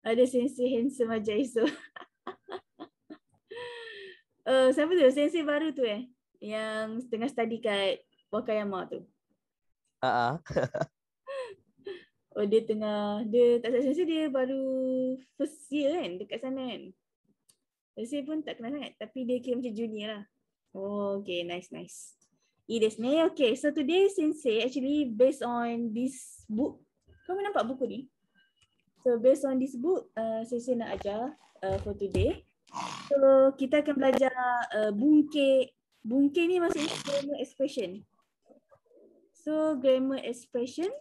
ada sensi handsome macam Aizul. Oh, uh, siapa tu? Sensei baru tu eh? Yang tengah study kat Wakayama tu. Haa. Uh-uh. oh, dia tengah, dia tak sensi sensei dia baru first year kan dekat sana kan? Sensei pun tak kenal sangat tapi dia kira macam junior lah. Oh, okay. Nice, nice. It is me. Okay, so today sensei actually based on this book. Kau nampak buku ni? So based on this book, uh, saya, saya nak ajar uh, for today. So kita akan belajar uh, bungke. Bungke ni maksudnya grammar expression. So grammar expression.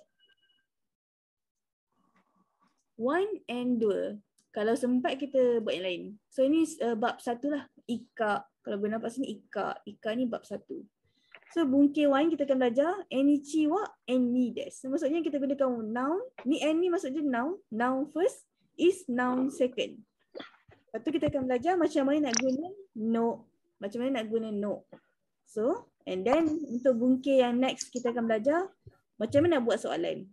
One and dua. Kalau sempat kita buat yang lain. So ini uh, bab satu lah. Ika. Kalau boleh nampak sini Ika. Ika ni bab satu. So bungkai one kita akan belajar any chi wa any des. So, maksudnya kita gunakan noun. Ni any maksudnya noun. Noun first is noun second. Lepas tu kita akan belajar macam mana nak guna no. Macam mana nak guna no. So and then untuk bungkai yang next kita akan belajar macam mana nak buat soalan.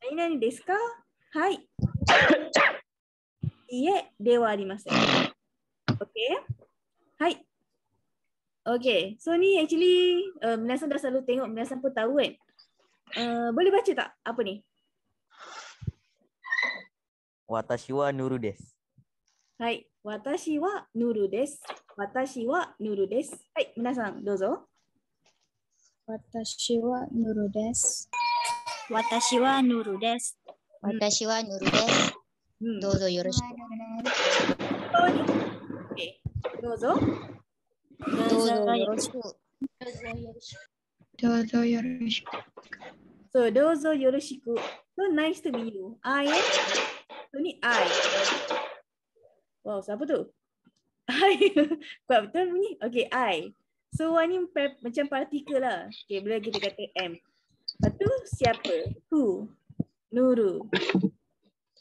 Aina ni deska. Hai. Iye dewa di masa. Okay. Hai. Okay, so ni actually uh, Minasan dah selalu tengok, Minasan pun tahu kan uh, Boleh baca tak apa ni? Watashi wa nuru desu Hai, watashi wa nuru desu Watashi wa nuru desu Hai, Minasan, dozo Watashi wa nuru desu Watashi wa nuru desu Watashi wa nuru desu hmm. Dozo yoroshiku Okay, dozo Dozo yoroshiku. So, dozo yoroshiku. So, nice to meet you. I am. So, ni I. Wow, siapa tu? I. Kuat betul bunyi? Okay, I. So, one ni macam partikel lah. Okay, boleh kita kata M. Lepas tu, siapa? Who? Nuru.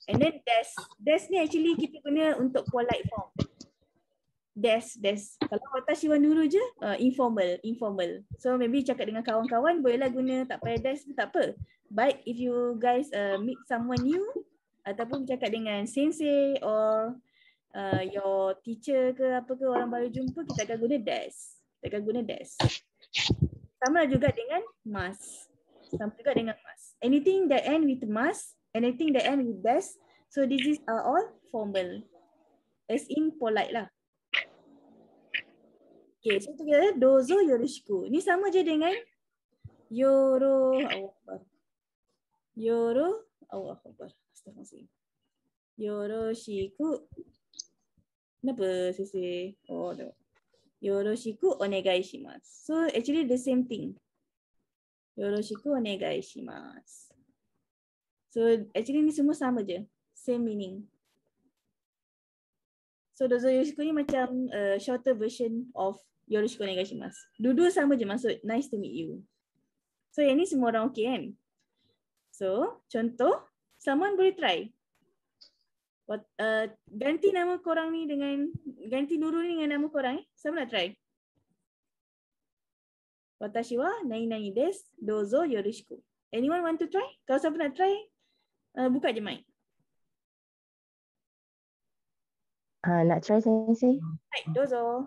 And then, des. Des ni actually kita guna untuk polite form desk desk kalau atas siwan dulu je uh, informal informal so maybe cakap dengan kawan-kawan bolehlah guna tak payah desk pun tak apa Baik if you guys uh, meet someone new ataupun cakap dengan sensei or uh, your teacher ke apa ke orang baru jumpa kita akan guna desk kita akan guna desk sama juga dengan mas, sama juga dengan mas. anything that end with mas, anything that end with desk so this is uh, all formal as in polite lah Okay, so kita kira dozo yoroshiku. Ni sama je dengan yoro Allah Akbar. Yoro Allah Akbar. Astagfirullahaladzim. Yoroshiku. Kenapa, sisi? Oh, no. Yoroshiku onegai shimasu. So, actually the same thing. Yoroshiku onegai shimasu. So, actually ni semua sama je. Same meaning. So, dozo yoroshiku ni macam uh, shorter version of Dudu sama je Nice to meet you. So, ini semua orang okay kan? So, contoh, someone boleh try. What, uh, ganti nama korang ni dengan, ganti Nurul ni dengan nama korang eh. Siapa nak lah try? Watashi wa nai nai desu. Dozo yorishiku. Anyone want to try? Kalau siapa nak try, uh, buka je mic. Uh, nak try, Sensei? Hai, Dozo.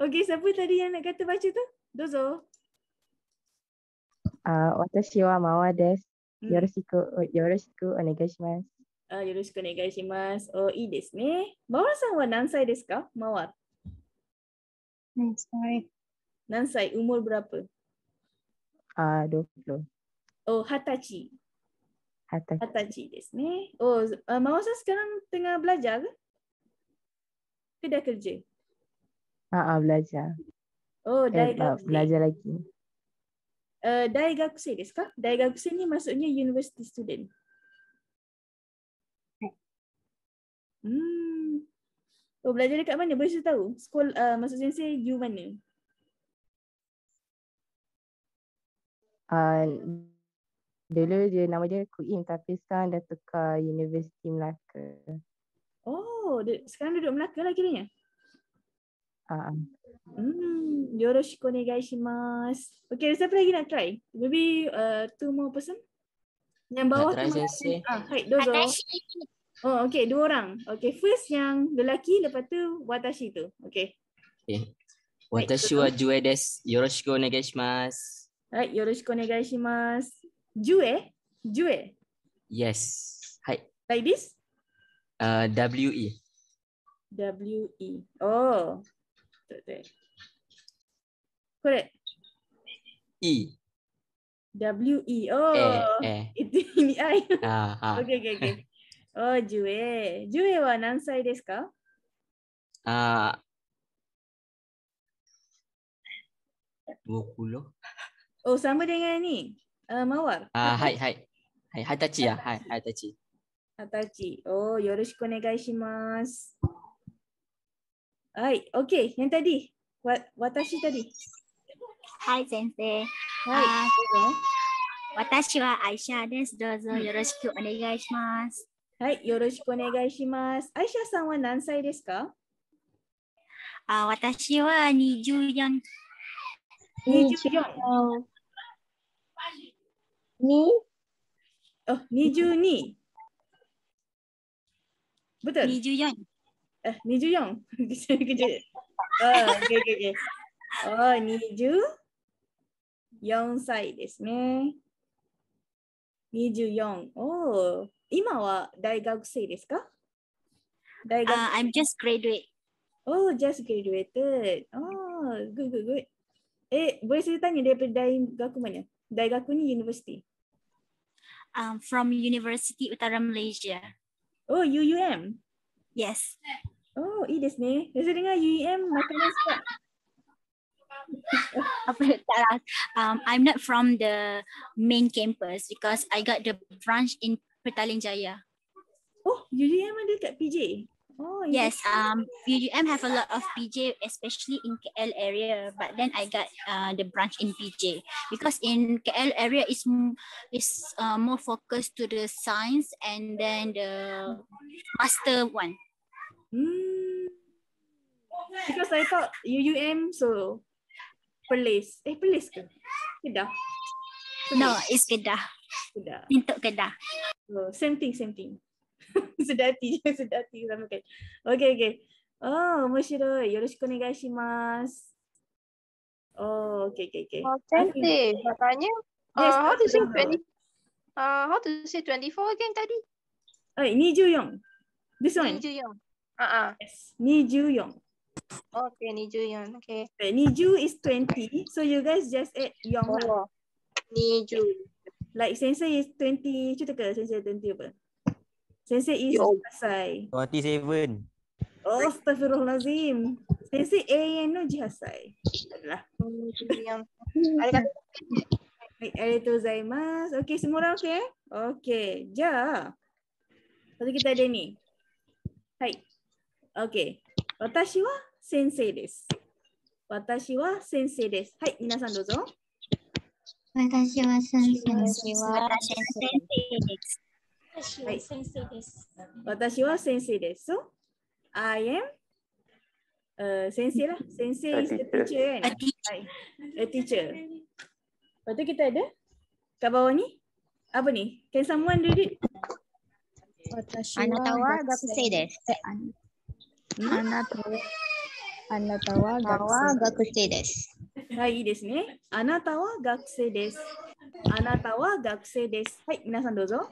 Okey, siapa tadi yang nak kata baca tu? Dozo. Ah, uh, watashi wa mawa desu. よろしく、よろしくお願いします。あよろしくお願いします。おいいですね。マワさんは何歳ですかマワ。何歳何歳生まれブラップあ、どうぞ。お、二十歳。二十歳ですね。お、マワさん、すかなんてがブラジャーフィデクルジェ。あ、ブラジャー。お、大学。ブラジャー。uh, eh, Daigakusei desu ka? Daigakusei ni maksudnya university student. Hmm. Oh, belajar dekat mana? Boleh saya tahu? School, uh, eh, maksud sensei, you mana? Uh, dulu je nama dia Kuin tapi sekarang dah tukar university Melaka. Oh, dia, sekarang duduk Melaka lah kiranya? Hmm, yoroshiku negaishimasu. Okay, ada siapa lagi nak try? Maybe uh, two more person? Yang bawah tu Ah, hai, dua orang. Oh, okay, dua orang. Okay, first yang lelaki, lepas tu watashi tu. Okay. okay. Watashi wa jue desu. Yoroshiku negaishimasu. Hai, yoroshiku negaishimasu. Jue? Jue? Yes. Hai. Like this? Uh, W-E. W-E. Oh, これ。E。W E O。ええ。意味合い。ああ。オッケーオッケーオッケー。おジュエ。ジュエは何歳ですか？ああ。五十六。おさむでがに。あまわる。ああはいはい。はい、二十歳や。はい、二十歳。二十歳。およろしくお願いします。はい、OK、ヘンタリー。わ、私たり。はい、先生。はい、私はアイシャです。どうぞよろしくお願いします。はい、よろしくお願いします。アイシャさんは何歳ですかあ私は24。24。2? あ、2二24。Eh, ni Ju Yong. Kejap. Uh, oh, okay, okay, okay. Oh, ni Ju. Yong Sai desu ne. Ni Ju Yong. Oh, ima wa daigakusei desu ka? Daiga uh, I'm just graduate. Oh, just graduated. Oh, good, good, good. Eh, boleh saya tanya daripada daigaku mana? Daigaku ni university? Um, from University Utara Malaysia. Oh, UUM? Yes. Oh, いいですね。それが UEM Um, i I'm not from the main campus because I got the branch in Petaling Jaya. Oh, UGM ada kat PJ? Oh, yes. Um, UGM have a lot of PJ, especially in KL area. But then I got uh, the branch in PJ because in KL area is is uh, more focused to the science and then the master one. Hmm. Because I thought UUM so Perlis. Eh Perlis ke? Kedah. No, it's Kedah. Kedah. Pintuk Kedah. So, oh, same thing, same thing. sedati, sedati sama kan. Okay, okay. Oh, Mushiro, yoroshiku negai shimasu. Oh, okay, okay, okay. Oh, cantik. Katanya, yes, uh, how to say 20? Uh, how to say 24 again tadi? Eh, uh, ni Ju This one. Ni Ju Yong. Ah ah. Ni Ju Yong. Okay, Ni Ju yang Okay. Ni Ju is 20, so you guys just add Yong. Lah. Oh. Lah. Ni Ju. Like Sensei is 20, cerita ke Sensei 20 apa? Sensei is Jihasai. 27. Oh, Astaghfirullahaladzim. Sensei A yang no Jihasai. Adalah. Baik, ada tu Zaimas. Okay, semua orang okay? Eh? Okay, ja. Lepas kita ada ni. Hai. OK。私は先生です。私は先生です。はい、皆さんどうぞ。私は先生です。私は先生です。私は先生です。私は先生です。私は先生です。私は先生です。私は先生です。私は先生です。私は先生です。私は先生です。私は先生です。私は先生です。私は先生です。私は先生です。Ana to Ana to wa gakusei desu. はい、いいですね。あなたは学生です。あなたは学生です。はい、皆さんどうぞ。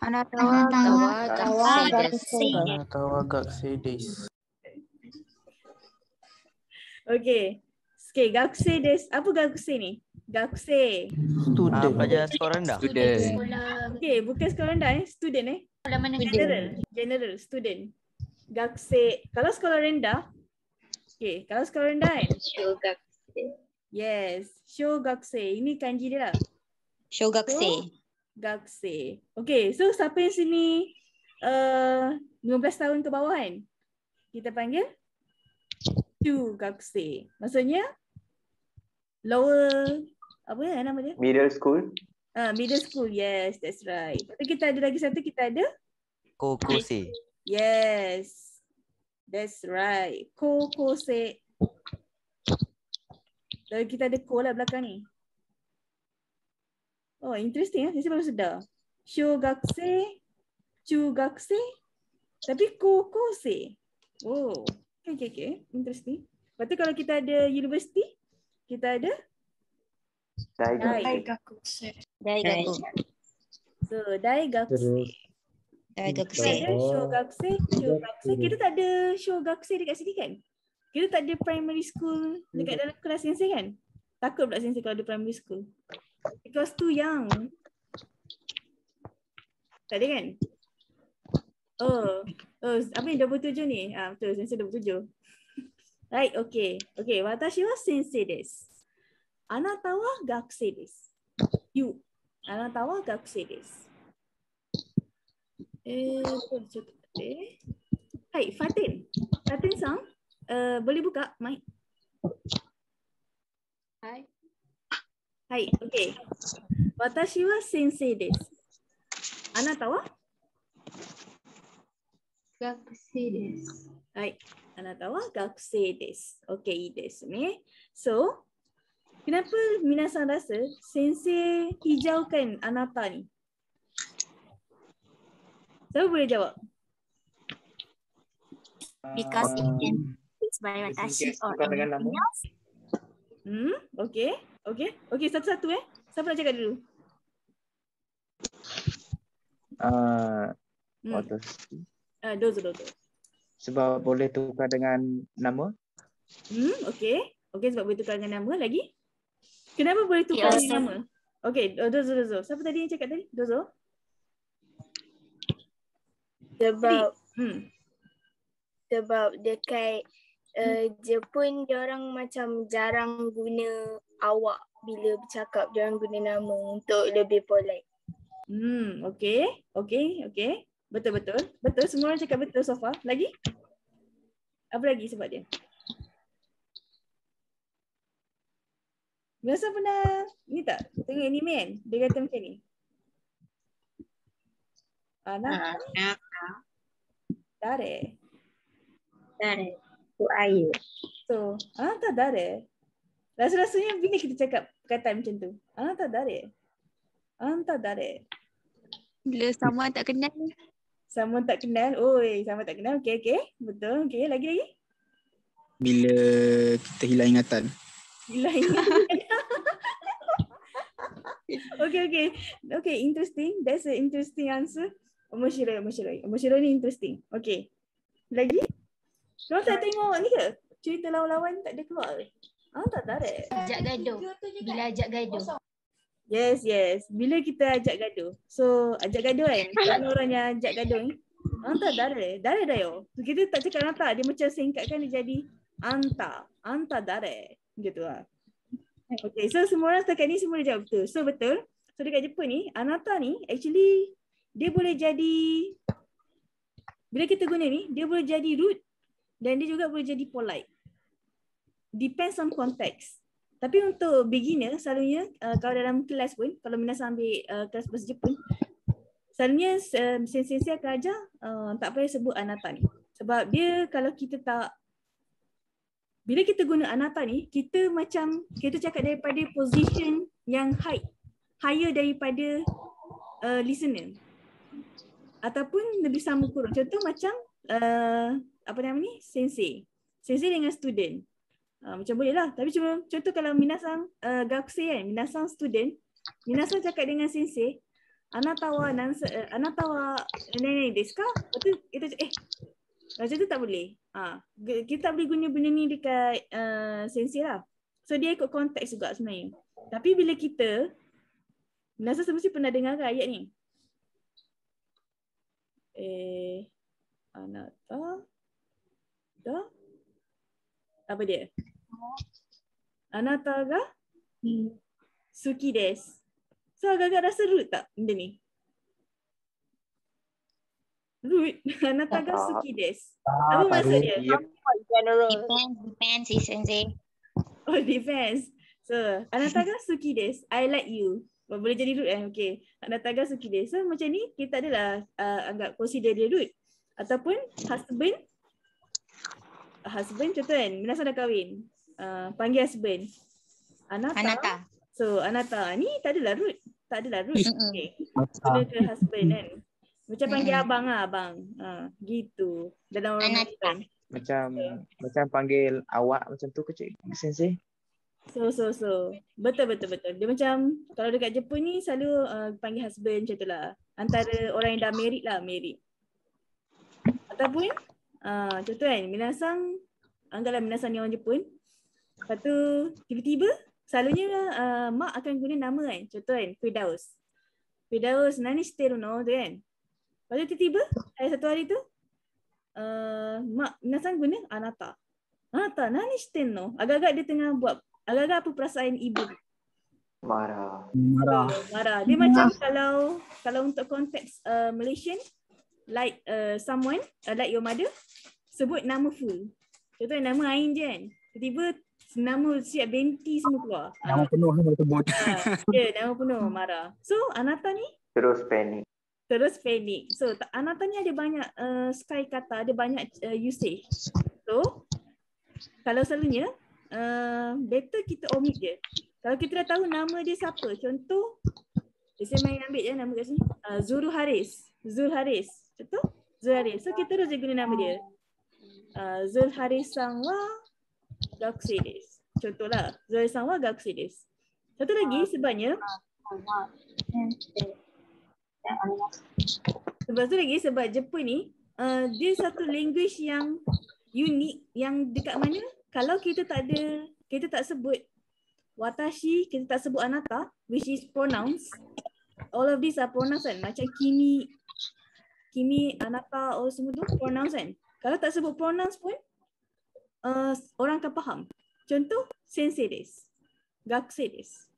あなたは学生です。あなたは学生です。OK。すけ、学生です。あぶ学生に。学生。student。あ、じゃあ、スコランダ。student。OK、僕はスコランダ、student ね。general、general、student。gakse kalau sekolah rendah okay kalau sekolah rendah kan shogakse yes shogakse ini kanji dia lah shogakse gakse okay so siapa yang sini uh, eh, 15 tahun ke bawah kan kita panggil shogakse maksudnya lower apa ya nama dia middle school ah uh, middle school yes that's right tapi kita ada lagi satu kita ada kokose Yes. That's right. Ko, ko, se. Lalu kita ada ko lah belakang ni. Oh, interesting. Ya. Saya baru sedar. Shou gakse. Chu gakse. Tapi ko, ko, se. Oh. Okay, okay, okay. Interesting. Lepas tu kalau kita ada university, kita ada? Dai. Dai gakuse. Dai gakuse. So, dai gakuse. Eh, show gak oh, sih kita tak ada show gak sih dekat sini kan kita tak ada primary school dekat dalam kelas sensei kan takut pula sensei kalau ada primary school because too young tak ada kan oh oh apa yang 27 ni ah betul sensei 27 Right, okay. Okay, watashi wa sensei desu. Anata wa gakusei desu. You. Anata wa gakusei desu. Eh, Hai, eh, Fatin. Fatin sang, uh, boleh buka mic? Hai. Hai, okay. Watashi wa sensei desu. Anata wa? Gakusei desu. Hai, anata wa gakusei desu. Okay, いいですね. So, kenapa minasan rasa sensei hijaukan anata ni? Siapa boleh jawab? Because uh, it can be by Watashi or anything else. Hmm, okay. Okay, okay. satu-satu eh. Siapa nak cakap dulu? Uh, hmm. Uh, dozo, dozo. Sebab boleh tukar dengan nama. Hmm, okay. Okay, sebab boleh tukar dengan nama lagi. Kenapa boleh tukar yes. dengan nama? Okay, dozo, dozo. Siapa tadi yang cakap tadi? Dozo? sebab hmm. sebab dekat uh, eh, dia pun dia orang macam jarang guna awak bila bercakap dia orang guna nama untuk lebih polite. Hmm, okey. Okey, okey. Betul betul. Betul semua orang cakap betul Sofa. Lagi? Apa lagi sebab dia? Biasa pernah ni tak? Tengok ni man. Dia kata macam ni. Ah, nah. Uh, yeah. 誰誰 Who are you? So, あなた誰ラスラスにビニキでチェックアップ。あなた誰あなた誰あなた誰ルーサモンたくね。サモンたくね。おい、サモンたくね。オッケーオッケー。ブドン、オッケー。Lagi, ah, ah, ah, lagi? Bila kita hilang ingatan. Hilang ingatan. okay, okay. Okay, interesting. That's an interesting answer. Emotional, emotional. Emotional ni interesting. Okay. Lagi? Kau tak tengok ni ke? Cerita lawan-lawan tak ada keluar. Ah, tak tarik. Ajak gaduh. Bila kan? ajak gaduh. Yes, yes. Bila kita ajak gaduh. So, ajak gaduh kan? Kalau orang yang ajak gaduh ni. Anta dare, dare dayo. yo. kita tak cakap tak dia macam singkatkan dia jadi anta, anta dare. Gitu lah. Okay, so semua orang setakat ni semua dia jawab betul. So betul, so dekat Jepun ni, anata ni actually dia boleh jadi bila kita guna ni dia boleh jadi rude dan dia juga boleh jadi polite depends on context tapi untuk beginner selalunya uh, kalau dalam kelas pun kalau minas ambil uh, kelas bahasa Jepun selalunya uh, sensei akan ajar uh, tak payah sebut anata ni sebab dia kalau kita tak bila kita guna anata ni kita macam kita cakap daripada position yang high higher daripada uh, listener ataupun lebih sama kurang. Contoh macam uh, apa nama ni? Sensei. Sensei dengan student. Uh, macam boleh lah. Tapi cuma contoh kalau Minasang uh, eh, gakse kan, Minasang student, Minasang cakap dengan sensei, Anatawa nansa, uh, Anatawa nenek deska, itu itu eh macam tu tak boleh. Ha. Kita tak boleh guna benda ni dekat uh, sensei lah. So dia ikut konteks juga sebenarnya. Tapi bila kita, Nasa semesti pernah dengar ayat ni. えー、あなたが W あなたが好きです。さあ、ガガラスルータ、デミ。ルイ、あなたが好きです。あなたが好きです。あなたが好きです。I like you boleh jadi root eh okey nak datang gas kan okey dia so macam ni kita adalah uh, anggap consider dia root ataupun husband husband contoh kan minasa dah kahwin uh, panggil husband anata, anata. so anata ni tak adalah root tak adalah root okey guna ke husband kan macam panggil mm. abang ah, abang uh, gitu dalam orang macam okay. macam panggil awak macam tu kecil, cik sensei So so so Betul betul betul Dia macam Kalau dekat Jepun ni Selalu uh, panggil husband Macam tu lah. Antara orang yang dah married lah Married Ataupun uh, Macam tu kan Minasang Anggalah Minasang ni orang Jepun Lepas tu Tiba-tiba Selalunya uh, Mak akan guna nama kan Contoh kan Firdaus Firdaus Nani Shiteru no tu kan Lepas tu tiba-tiba Hari satu hari tu uh, Mak Minasang guna Anata Anata Nani Shiteru no Agak-agak dia tengah buat Alana apa perasaan ibu? Marah. Marah. Oh, marah. Dia Marah. macam kalau kalau untuk konteks uh, Malaysian like uh, someone uh, like your mother sebut nama full. Contohnya nama Ain je kan. Tiba-tiba nama siap benti semua keluar. Nama penuh semua lah sebut. Ah, ya, yeah, nama penuh marah. So, Anata ni? Terus panik. Terus panik. So, Anata ni ada banyak uh, sky kata, ada banyak uh, usage. So, kalau selalunya Ehm, better kita omit dia. Kalau kita dah tahu nama dia siapa. Contoh, saya main ambil ya nama kat sini. Uh, ah, Zuru Haris. Zul Haris. Contoh, Zul Haris. So kita terus guna nama dia. Uh, Zul Haris Sangwa Gaksidis. Contohlah, Zul Haris Sangwa Gaksidis. Satu lagi sebabnya, sebab tu lagi sebab Jepun ni uh, dia satu language yang unik yang dekat mana kalau kita tak ada, kita tak sebut watashi, kita tak sebut anata, which is pronouns. All of these are pronouns kan? Macam kimi, kimi, anata, all semua tu pronouns kan? Kalau tak sebut pronouns pun, uh, orang akan faham. Contoh, sensei des. Gakusei des.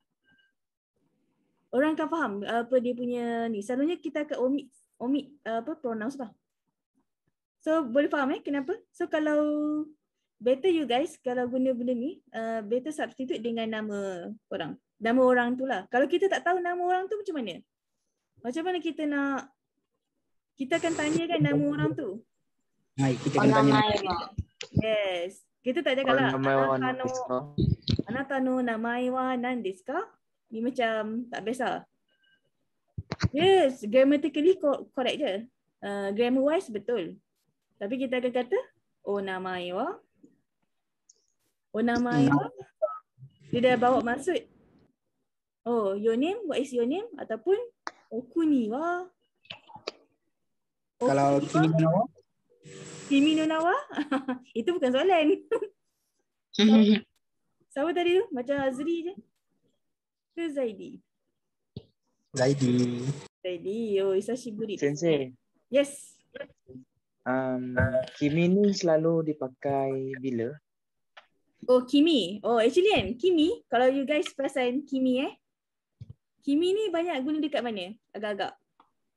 Orang akan faham apa dia punya ni. Selalunya kita akan omit, omit apa pronouns lah. So boleh faham eh kenapa? So kalau better you guys kalau guna benda ni uh, better substitute dengan nama orang nama orang tu lah kalau kita tak tahu nama orang tu macam mana macam mana kita nak kita akan tanya kan nama orang tu hai kita akan tanya lah. yes kita tak jaga lah mana tanu nama iwa nan ka? ni macam tak biasa yes grammatically correct je uh, grammar wise betul tapi kita akan kata oh nama iwa Oh nama you? Dia dah bawa maksud. Oh, your name, what is your name? Ataupun Okuni wa. Kalau Kimi no Nawa? Kimi no Nawa? Itu bukan soalan. Siapa tadi tu? Macam Azri je. Ke Zaidi? Zaidi. Zaidi. Oh, Isashi Buri. Sensei. Yes. Um, Kimi ni selalu dipakai bila? Oh, Kimi. Oh, actually kan, Kimi, kalau you guys perasan Kimi eh. Kimi ni banyak guna dekat mana? Agak-agak.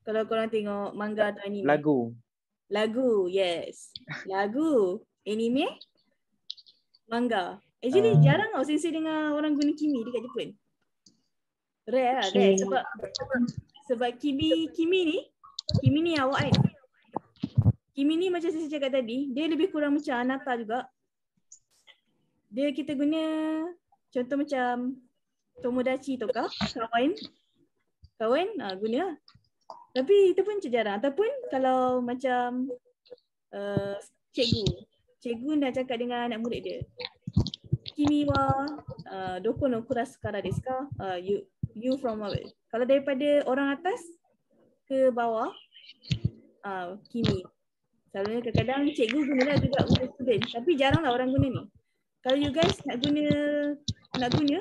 Kalau korang tengok manga atau anime. Lagu. Lagu, yes. Lagu. Anime. Manga. Actually, uh... jarang tau sensei dengan orang guna Kimi dekat Jepun. Rare lah, rare. Sebab, sebab Kimi, Kimi ni, Kimi ni awak kan. Kimi ni macam saya cakap tadi, dia lebih kurang macam Anata juga dia kita guna contoh macam tomodachi tu kah kawan kawan ha, guna tapi itu pun jarang ataupun kalau macam uh, cikgu cikgu dah cakap dengan anak murid dia kimi wa uh, ha, doko no kurasu kara desu ka uh, ha, you you from away. kalau daripada orang atas ke bawah uh, kimi selalunya kadang-kadang cikgu gunalah juga untuk student tapi jaranglah orang guna ni kalau you guys nak guna nak guna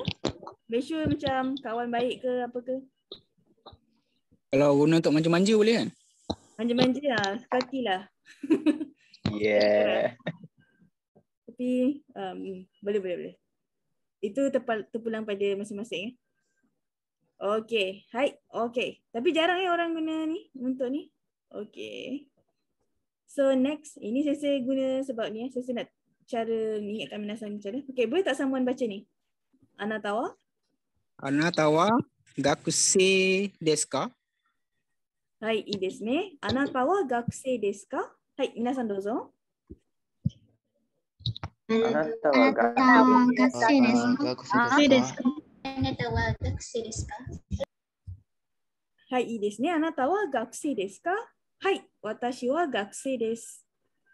make sure macam kawan baik ke apa ke kalau guna untuk manja-manja boleh kan manja-manja lah sekali lah yeah tapi um, boleh boleh boleh itu tepat, terpulang pada masing-masing eh? Okay, hai, okay. Tapi jarang eh orang guna ni untuk ni. Okay. So next, ini saya, saya guna sebab ni, eh. saya, saya nak cara mengingatkan minasan macam mana? Okay, boleh tak someone baca ni? Anatawa? Anatawa gakusei desu ka? はい、いいですね。あなたは学生ですかはい、皆さんどうぞ。あなたは学生ですか学生ですかあなたは学生ですかはい、いいですね。あなたは学生ですかはい、私は学生です。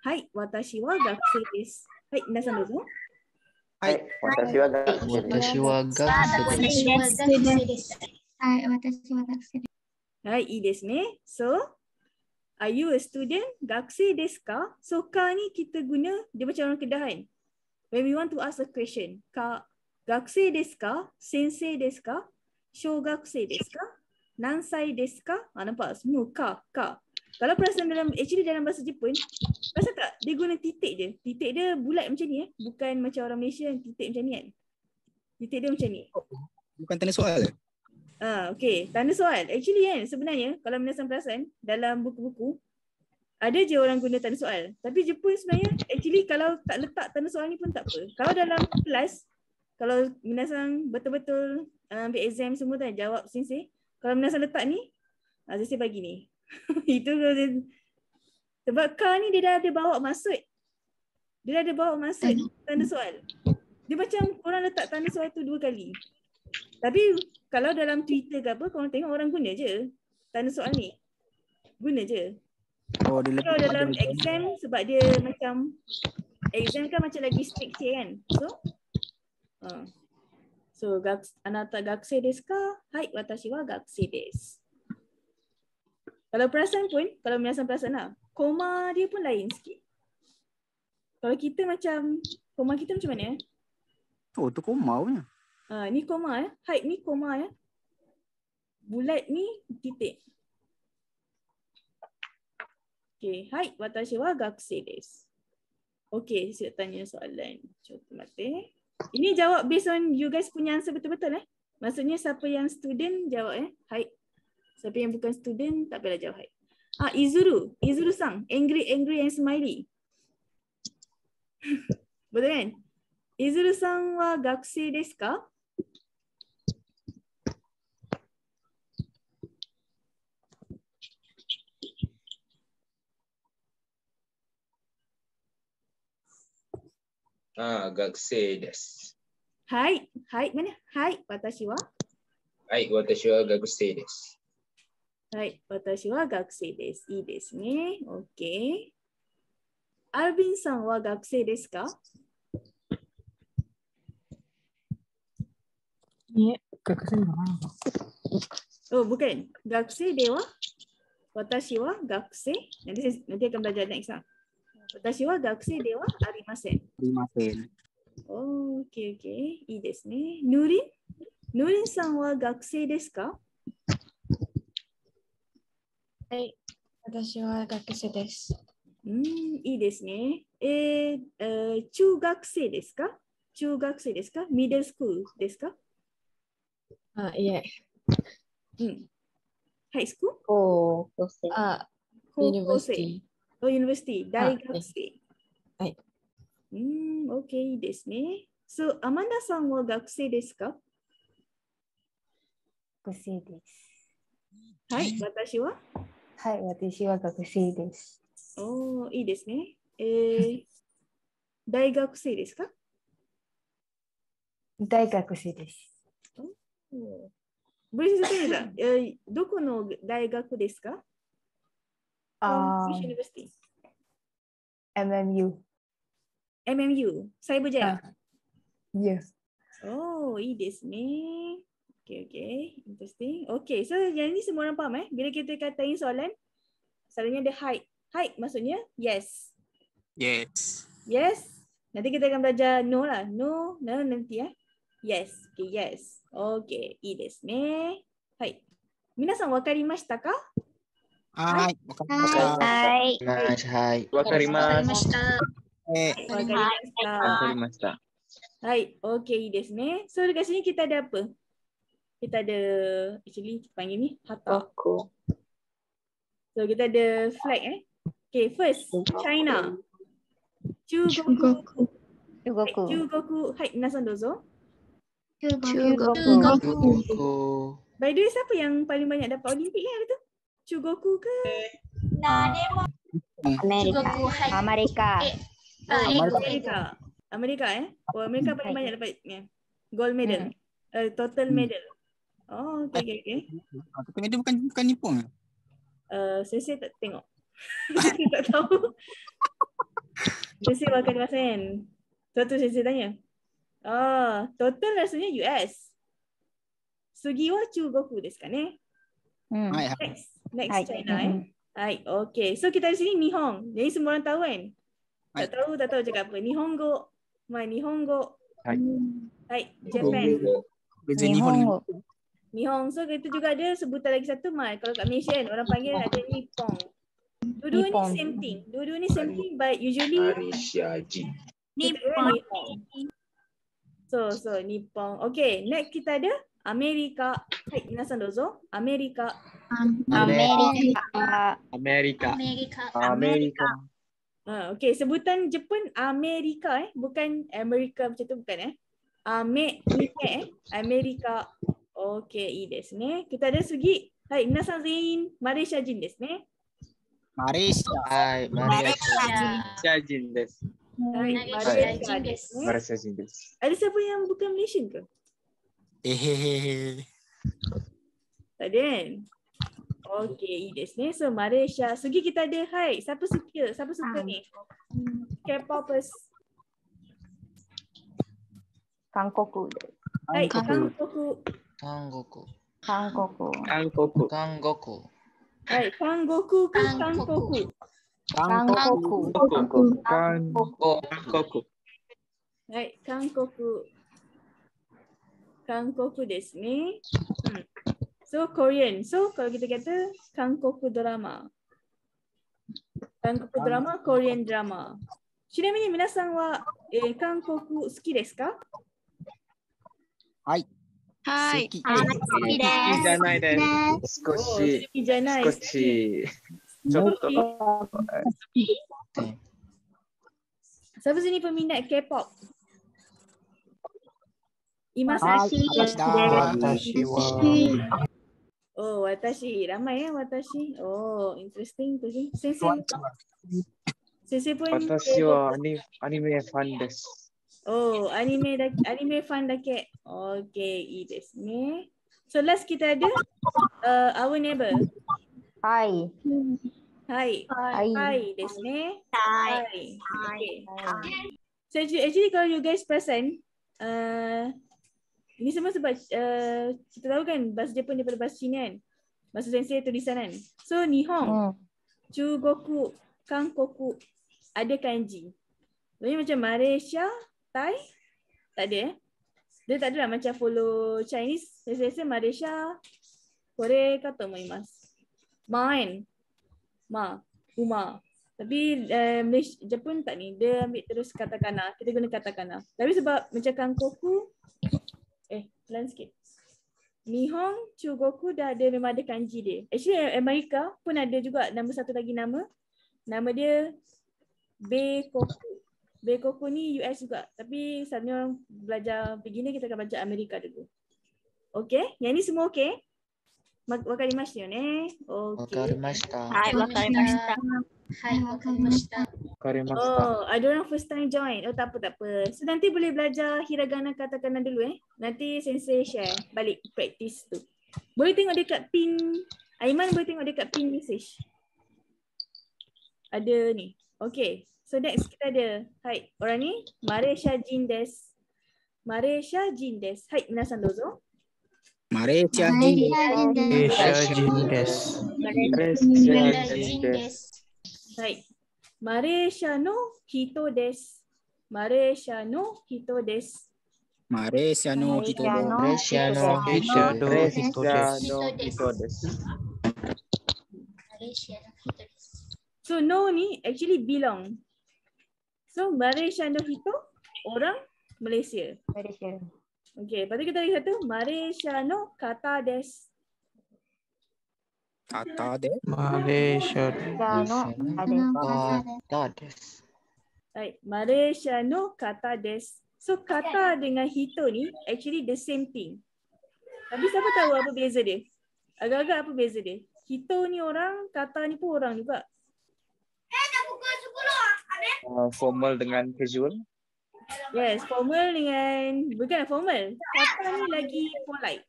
はい、私は学生です。はい、皆さんどうぞ。はい、私は学生です。はい、私は学生です。はい、いいですね。So, are you a student? 学生ですかそうかにきっと guna, でもちろんけだい。When we want to ask a question, か学生ですか先生ですか小学生ですか何歳ですかあなたはもうかか。kalau perasan dalam actually dalam bahasa Jepun, perasan tak dia guna titik je. Titik dia bulat macam ni eh, bukan macam orang Malaysia yang titik macam ni kan. Titik dia macam ni. Oh, bukan tanda soal ke? Ah, okay. Tanda soal. Actually kan, sebenarnya kalau minasan perasan dalam buku-buku, ada je orang guna tanda soal. Tapi Jepun sebenarnya, actually kalau tak letak tanda soal ni pun tak apa. Kalau dalam kelas, kalau minasan betul-betul uh, ambil exam semua tu kan, jawab sensei. Kalau minasan letak ni, uh, sensei bagi ni. itu sebab kau ni dia dah ada bawa maksud dia dah ada bawa maksud mhm. tanda soal dia macam orang letak tanda soal tu dua kali tapi kalau dalam twitter ke apa kau orang tengok orang guna je tanda soal ni guna je oh dia kalau dalam dia exam dia. sebab dia macam exam kan macam lagi strict sikit kan so uh. So, gak, anata gakse desu ka? Hai, watashi wa gakse desu. Kalau perasan pun, kalau minasan perasan lah, koma dia pun lain sikit. Kalau kita macam, koma kita macam mana? Eh? Oh, tu koma punya. Ha, ni koma ya. Eh. Height ni koma ya. Eh. Bulat ni titik. Okay, height watashi wa gakusei desu. Okay, saya tanya soalan. Cuba mati. Ini jawab based on you guys punya answer betul-betul eh. Maksudnya siapa yang student jawab eh. Height. Siapa yang bukan student tak payah jawab. Ah Izuru, Izuru Sang, angry angry and smiley. Betul Izuru gakusei desu gakusei desu. kan? sang wa ka? Ah, Hai, hai mana? レン、i ずるさんは学生ですかああ、学生です。はい、はい、はい、私は u s 私は学生です。はい、私は学生です。いいですね。OK。アルビンさんは学生ですかいえ、学生ではないお、k 学生では私は学生私は学生ではありません。ありません。ー、OK、OK。いいですね。ヌーリンヌリンさんは学生ですかはい、私は学生です。うん、いいですね。えー、えー、中学生ですか中学生ですかミデルスクールですかあ、いえ。うん。ハイスクール高校生。あ、高校生。ユニバーシティ、大学生。はい。うん、OK いいですね。そう、アマンさんは学生ですか学生です。はい、私ははい、私は学生です。おお、いいですね。えー、大学生ですか大学生です。ブリスベルダ、えー、どこの大学ですかああ。MMU。MMU、サイブジェア。Yes。おお、いいですね。Okay, okay. Interesting. Okay, so yang ni semua orang faham eh? Bila kita kata ini soalan, selalunya dia height. Height maksudnya yes. Yes. Yes. Nanti kita akan belajar no lah. No, no nanti eh. Yes. Okay, yes. Okay, Hai, Hai, Hai, hai, Hai, Hai, eh. okay, So kita いいですね。はい。皆さん分かりましたかはい。はい。わかりました。はい。わかりました。わかりました。わかりました。はい。OK、いいですね。それが次にきたでアップ。kita ada actually kita panggil ni harta. So kita ada flag eh. Okay, first China. Chugoku. Chugoku. Chugoku. Hai, Nasan Dozo. Chugoku. By the way, siapa yang paling banyak dapat Olimpik lah tu? Chugoku ke? Nah, dia Amerika. Eh, eh, oh, eh, Amerika. Amerika. Amerika eh. Oh, Amerika paling banyak dapat ni. Gold medal. Uh, total hmm. medal. Hmm. Oh, okay, okay. Aku tengok dia bukan bukan Nippon Eh, Uh, saya, saya tak tengok. saya tak tahu. saya bakal dimasak kan? Tuan saya, saya tanya. Oh, total rasanya US. Sugiwa Chugoku desu kan eh? Hmm. Hai, next, next Hai. China eh? Hmm. Hai, okay. So kita di sini Nihong. Jadi semua orang tahu kan? Hai. Tak tahu, tak tahu cakap apa. Nihongo. My Nihongo. Hai. Hai, Japan. Beza Nihongo. Nihongo. Mihong. So itu juga ada sebutan lagi satu mal. Kalau kat Malaysia kan orang panggil Nipong. ada Nipong. Dua-dua ni same thing. Dua-dua ni same thing but usually Malaysia Ji. Nipong. So so Nipong. Okay next kita ada Amerika. Hai, minasan dozo. Amerika. Amerika. Amerika. Amerika. Amerika. Ha, okay, sebutan Jepun Amerika eh. Bukan Amerika macam tu bukan eh. Amerika eh. Amerika. OK、いいですね。はい、皆さん全員、マレーシア人ですね。マレーシア,、はい、マレーシア人です。マレマレーシアです。マレーシア人です。マレーシア人ーシアです。マレーマレーシア人です。です。マレーシア人です。マレ韓国はい、韓国韓国。韓国。韓国。韓国。はい、韓国か韓国。韓国。韓国。韓国。はい、韓国。韓国ですね。うん。そう、k o r e そう、k o r e 韓国ドラマ。韓国ドラマ、コリ r ンドラマ。ちなみに皆さんは、えー、韓国好きですかはい。はい。はい。好きです。じゃないです。少し。少し。ちょっと。サブズニプみんな K-POP。今さし。私は。お私、いらまえ、私。おー、インテリスティング。先生、先生、私はアニアニメファンです。Oh, anime da- anime fun da cat. Okay, i this me. So last kita ada uh, our neighbor. Hi. Hi. Hi. Hi, this me. Hi. Hi. Hi. Hi. Okay. Hi. So actually, kalau you guys present, uh, ini semua sebab uh, kita tahu kan bahasa Jepun daripada bahasa Cina kan. Bahasa sensei tulisan kan. So Nihong, oh. Chugoku, Kangkoku ada kanji. Jadi macam Malaysia, Thai? Tak ada eh? Dia tak ada macam follow Chinese. Saya rasa Malaysia, Korea, kata Mas. Main. Kan? Ma. Uma. Tapi uh, Malaysia, Jepun tak ni. Dia ambil terus katakana. Kita guna katakana. Tapi sebab macam Kangkoku, eh, pelan sikit. Nihong, Chugoku dah ada memang ada kanji dia. Actually Amerika pun ada juga nama satu lagi nama. Nama dia Bekoku. Bekoku ni US juga. Tapi sebenarnya belajar beginner kita akan belajar Amerika dulu. Okay? Yang ni semua okay? Wakarimashita ne? Okay. Wakarimashita. Hai, wakarimashita. Hai, wakarimashita. Wakarimashita. Oh, ada orang first time join. Oh, tak apa, tak apa. So, nanti boleh belajar hiragana katakana dulu eh. Nanti sensei share balik practice tu. Boleh tengok dekat pin. Aiman boleh tengok dekat pin message. Ada ni. Okay. So next kita ada Hai orang ni Maresha Jindes Maresha Jindes Hai minasan dozo Maresha Jindes Maresha Jindes Maresha Jindes Maresha no hito des Maresha no hito des Maresha no hito des Maresha no hito des Maresha no hito des So no ni actually belong So Mari Shandu hito orang Malaysia. Malaysia. Okay, lepas tu kita lagi satu. Mari Shano kata des. Kata des. Mari Shano kata des. Baik, Mari Shano kata des. So kata dengan hito ni actually the same thing. Tapi siapa tahu apa beza dia? Agak-agak apa beza dia? Hito ni orang, kata ni pun orang juga. Uh, formal dengan casual? Yes, formal dengan bukan formal. Kata ni lagi polite.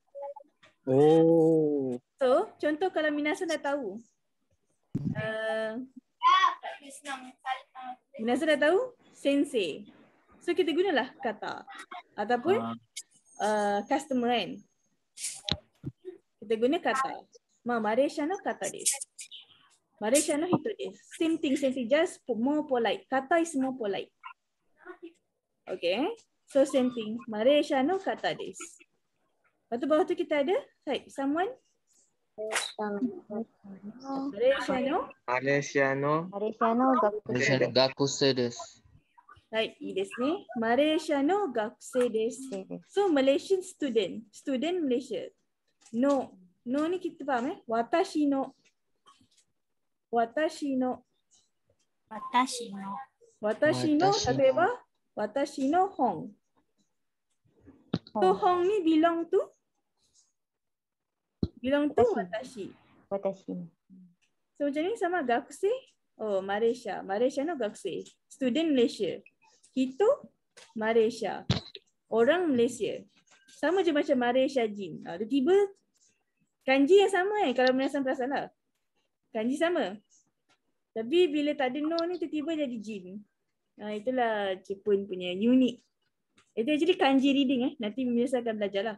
Oh. So, contoh kalau Minasa dah tahu. Uh, Minasa dah tahu sensei. So kita gunalah kata ataupun uh. Uh, customer kan. Kita guna kata. Ma mare shano kata desu. Malaysia lah itu dia. Same thing, same thing. Just more polite. Kata is more polite. Okay. So same thing. Malaysia no kata this. Lepas tu bawah tu kita ada. Hai, someone? Malaysia no? Malaysia no. Malaysia no gakuse desu. Hai, ini desu ni. Malaysia no gakuse desu. So Malaysian student. Student Malaysia. No. No ni kita paham? eh. Watashi no. 私の。私の。私の、例えば、私の本。本と本に belong to? belong to 私。私の。So, macam ni sama gak Oh, Malaysia. Malaysia no gak Student Malaysia. Kita Malaysia. Orang Malaysia. Sama je macam Malaysia Jin. Ha, ah, tiba kanji yang sama eh kalau merasa perasan lah. Kanji sama. Tapi bila tak ada no ni tiba-tiba jadi jin. Ha, itulah Jepun punya unik. Itu jadi kanji reading eh. Nanti biasa akan belajar lah.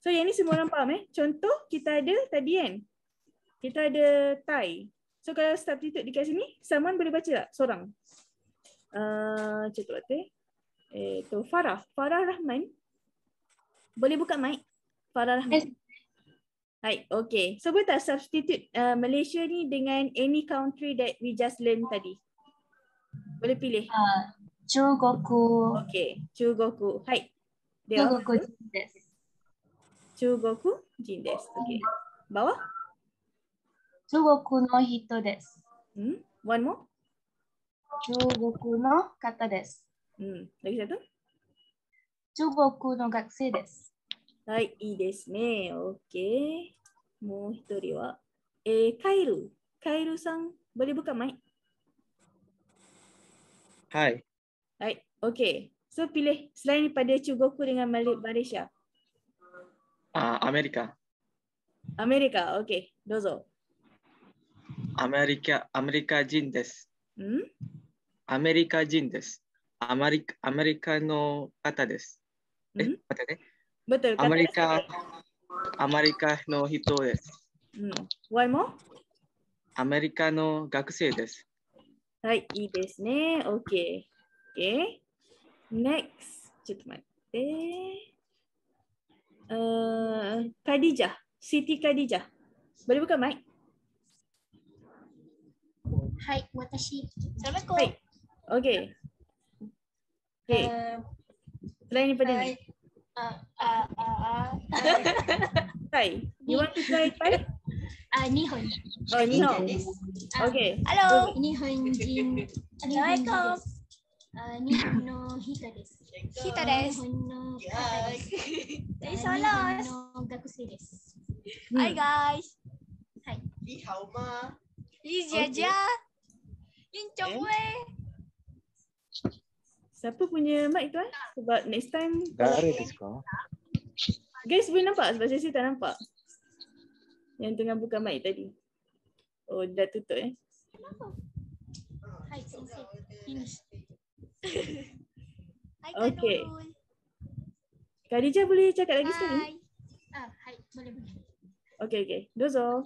So yang ni semua orang faham eh. Contoh kita ada tadi kan. Kita ada Thai. So kalau substitute dekat sini, someone boleh baca tak? Seorang. Uh, macam tu waktu eh. Eh tu Farah. Farah Rahman. Boleh buka mic? Farah Rahman. Yes. r i g okay. So, boleh t a substitute uh, Malaysia ni dengan any country that we just learn tadi? Boleh pilih? Uh, Chugoku. Okay, Chugoku. Hai. Chugoku jin d e s Chugoku jin d e s Okay. Bawah? Chugoku no hito desu. Hmm? One more? Chugoku no kata desu. Hmm. Lagi satu? Chugoku no gakusei desu. はい、いいですね。OK。もう一人は、えー、カイル。カイルさん、ボリブカマイ。はい。はい、OK。そう、ピレ、スライニパデチュゴクリンアマリバレシア。あ、アメリカ。アメリカ、OK。どうぞ。アメリカ、アメリカ人です。んアメリカ人です。アメリカ、アメリカの方です。え、またね。アメリカ。アメリカの人です。うん。Y もアメリカの学生です。はい、いいですね。OK。OK。Next。ちょっと待って。Uh, カディジャ。シティカディジャ。バリブカマイ。はい、私。サラコ。はい。OK。はい。Uh, uh, uh, Thai. Uh. You want to try Thai? Uh, Nihon. Oh, Nihon. Uh, okay. Hello. Nihon jin. Assalamualaikum. Uh, Nihon no hita desu. Hita desu. Nihon no kata desu. Nihon no gakusei desu. Hi guys. Hi. Ni hao ma. Ni jia jia. Yin chong wei. Siapa punya mic tu eh? Sebab next time Dara Disco. Guys boleh nampak sebab saya tak nampak. Yang tengah buka mic tadi. Oh dah tutup eh. Kenapa? Hai Sensei. Hai Kak okay. Nurul. Kak Dijah boleh cakap lagi sekali? Hai. Ah, boleh boleh. Okay okay. Dozo.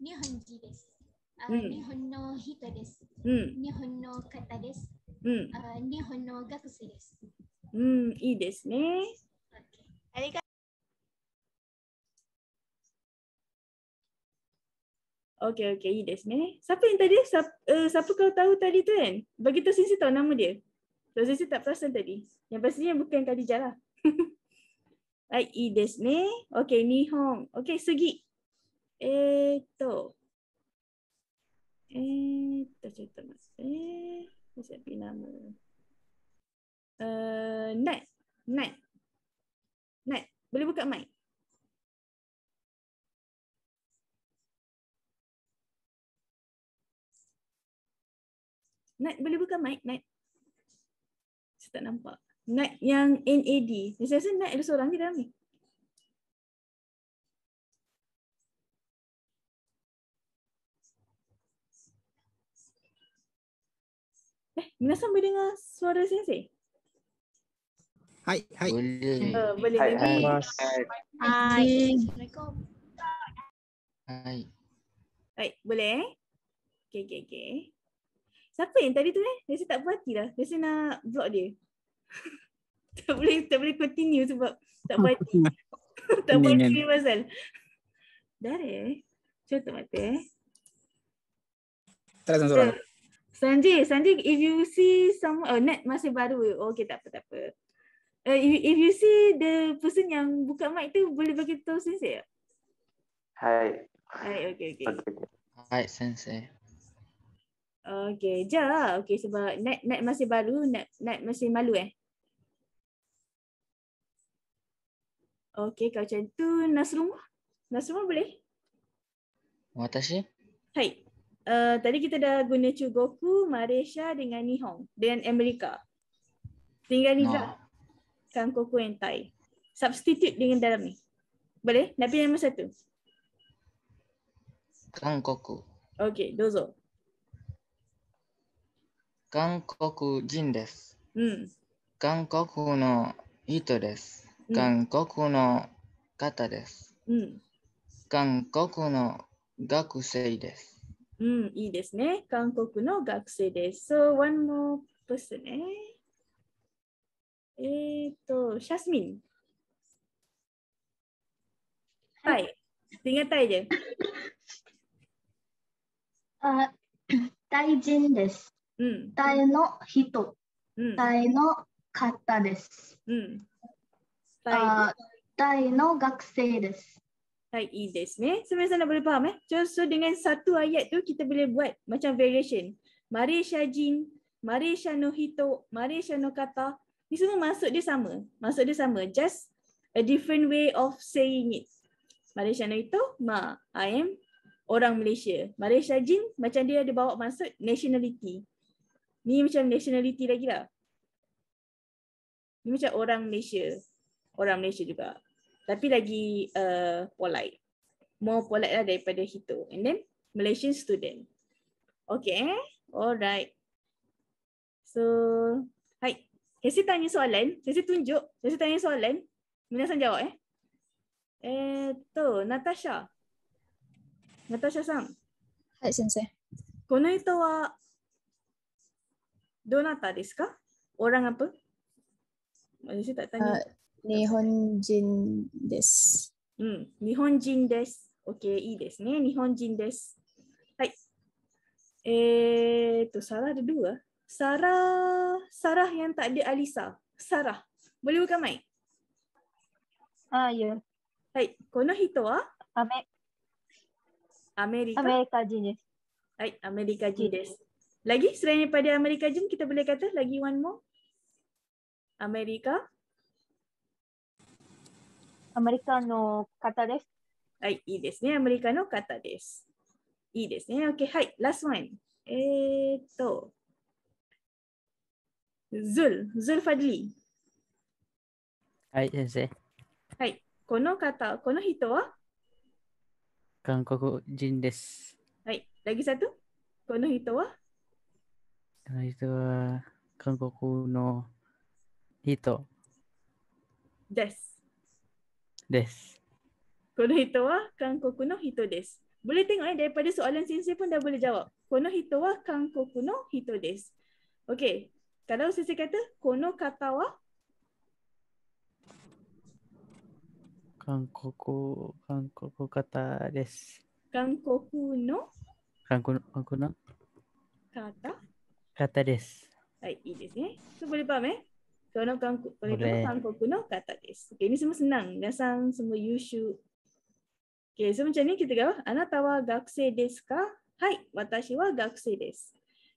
Nihonji desu. Uh, ah, hmm. Nihon no hito desu. Hmm. Nihon kata desu. うん、あ日本の学生です。うん、いいですね。Okay. ありがとう。OK、OK、いいですね。サプリンタリーサ,、uh, サプカウタウタリトエン。バギト先生とお名前で。どうせ先生とプラスンタリー。やっぱり、僕はカリジャラ。はい、いいですね。OK、日本。OK、次。えー、っと。えー、っと、ちょっと待って。saya pilih nama. Uh, Nat. Nat. Nat. Boleh buka mic? Nat boleh buka mic? Nat. Saya tak nampak. Nat yang NAD. Saya rasa Nat ada seorang di dalam ni. Eh, Minah Sam dengar suara sensei? Hai, hai. Boleh. Uh, boleh. Hai, hai. Hai. Hai. Hai. Hai, boleh eh? Okay, okay, okay. Siapa yang tadi tu eh? Rasa tak berhati lah. Rasa nak vlog dia. tak boleh tak boleh continue sebab tak berhati. tak berhati pasal. Dari eh. Cepat mata eh. Terima kasih. Sanji, Sanji, if you see some uh, oh, net masih baru, oh, okay tak apa tak apa. Uh, if, if you see the person yang buka mic tu boleh bagi tahu sensei tak? Hai. Hai, okay, okay. Hai, sensei. Okay, ja, okay sebab net net masih baru, net net masih malu eh. Okay, kau macam tu Nasrum, Nasrum boleh? Watashi? Hai. Eh, tadi kita dah guna Chugoku, Malaysia dengan Nihong dan Amerika. Tinggal ni lah. Kangkoku and Thai. Substitute dengan dalam ni. Boleh? Nak pilih nama satu? Kangkoku. Okay, dozo. Kangkoku jin desu. Hmm. Kangkoku no ito desu. Hmm. Kangkoku no kata desu. Hmm. Kangkoku no gakusei desu. うん、いいですね。韓国の学生です。So, one more person ね。えっ、ー、と、シャスミン。はい。ありがたいです。あ、大人です。うん。大の人。うん、大の方です。うん。大の学生です。Ha, easy ni. Sebenarnya saya nak boleh faham eh. So, so dengan satu ayat tu kita boleh buat macam variation. Mari Syajin, Mari Syanohito, Mari Syanokata. Ni semua masuk dia sama. Masuk dia sama. Just a different way of saying it. Mari Syanohito, Ma, I am orang Malaysia. Mari Syajin, macam dia ada bawa masuk nationality. Ni macam nationality lagi lah. Ni macam orang Malaysia. Orang Malaysia juga tapi lagi uh, polite. More polite lah daripada itu. And then Malaysian student. Okay. Alright. So, hai. Sesi tanya soalan. Sesi tunjuk. Sesi tanya soalan. Minasan jawab eh. Eh tu, Natasha. Natasha sang. Hai sensei. Kono itu wa donata desu ka? Orang apa? Malaysia tak tanya. Uh, 日本人です。うん、日本人です。OK、いいですね。日本人です。はい。えー、っと、サラ、どうサラ、サラ、やんたでアリサ。サラ、ボリューカマイ。あいよ。はい。この人はアメ,アメリカ。アメリカ人です。はい、アメリカ人です。Lagi selain daripada Amerika Jin, kita boleh kata lagi one more? Amerika? アメリカの方です。はい、いいですね。アメリカの方です。いいですね。OK、はい、ラスワン。o えー、っと、ズル、ズルファデリ。はい、先生。はい、この方、この人は韓国人です。はい、ラギサトこの人はこの人は韓国の人です。Des. Kono hito wa kanko kuno hito des. Boleh tengok eh daripada soalan sensei pun dah boleh jawab. Kono hito wa kanko kuno hito des. Okey. Kalau sensei kata kono kata wa Kankoku kankoku kata des. Kankoku no kankoku no kata kata des. Baik, ini sini. Eh. So boleh paham eh? Kalau nak tangkuk, kalau nak tangkuk kuno, kata this. Okay, ini semua senang. Nasang semua yushu. Okey, so macam ni kita kata, Anata wa gakusei desu ka? Hai, watashi wa gakusei desu.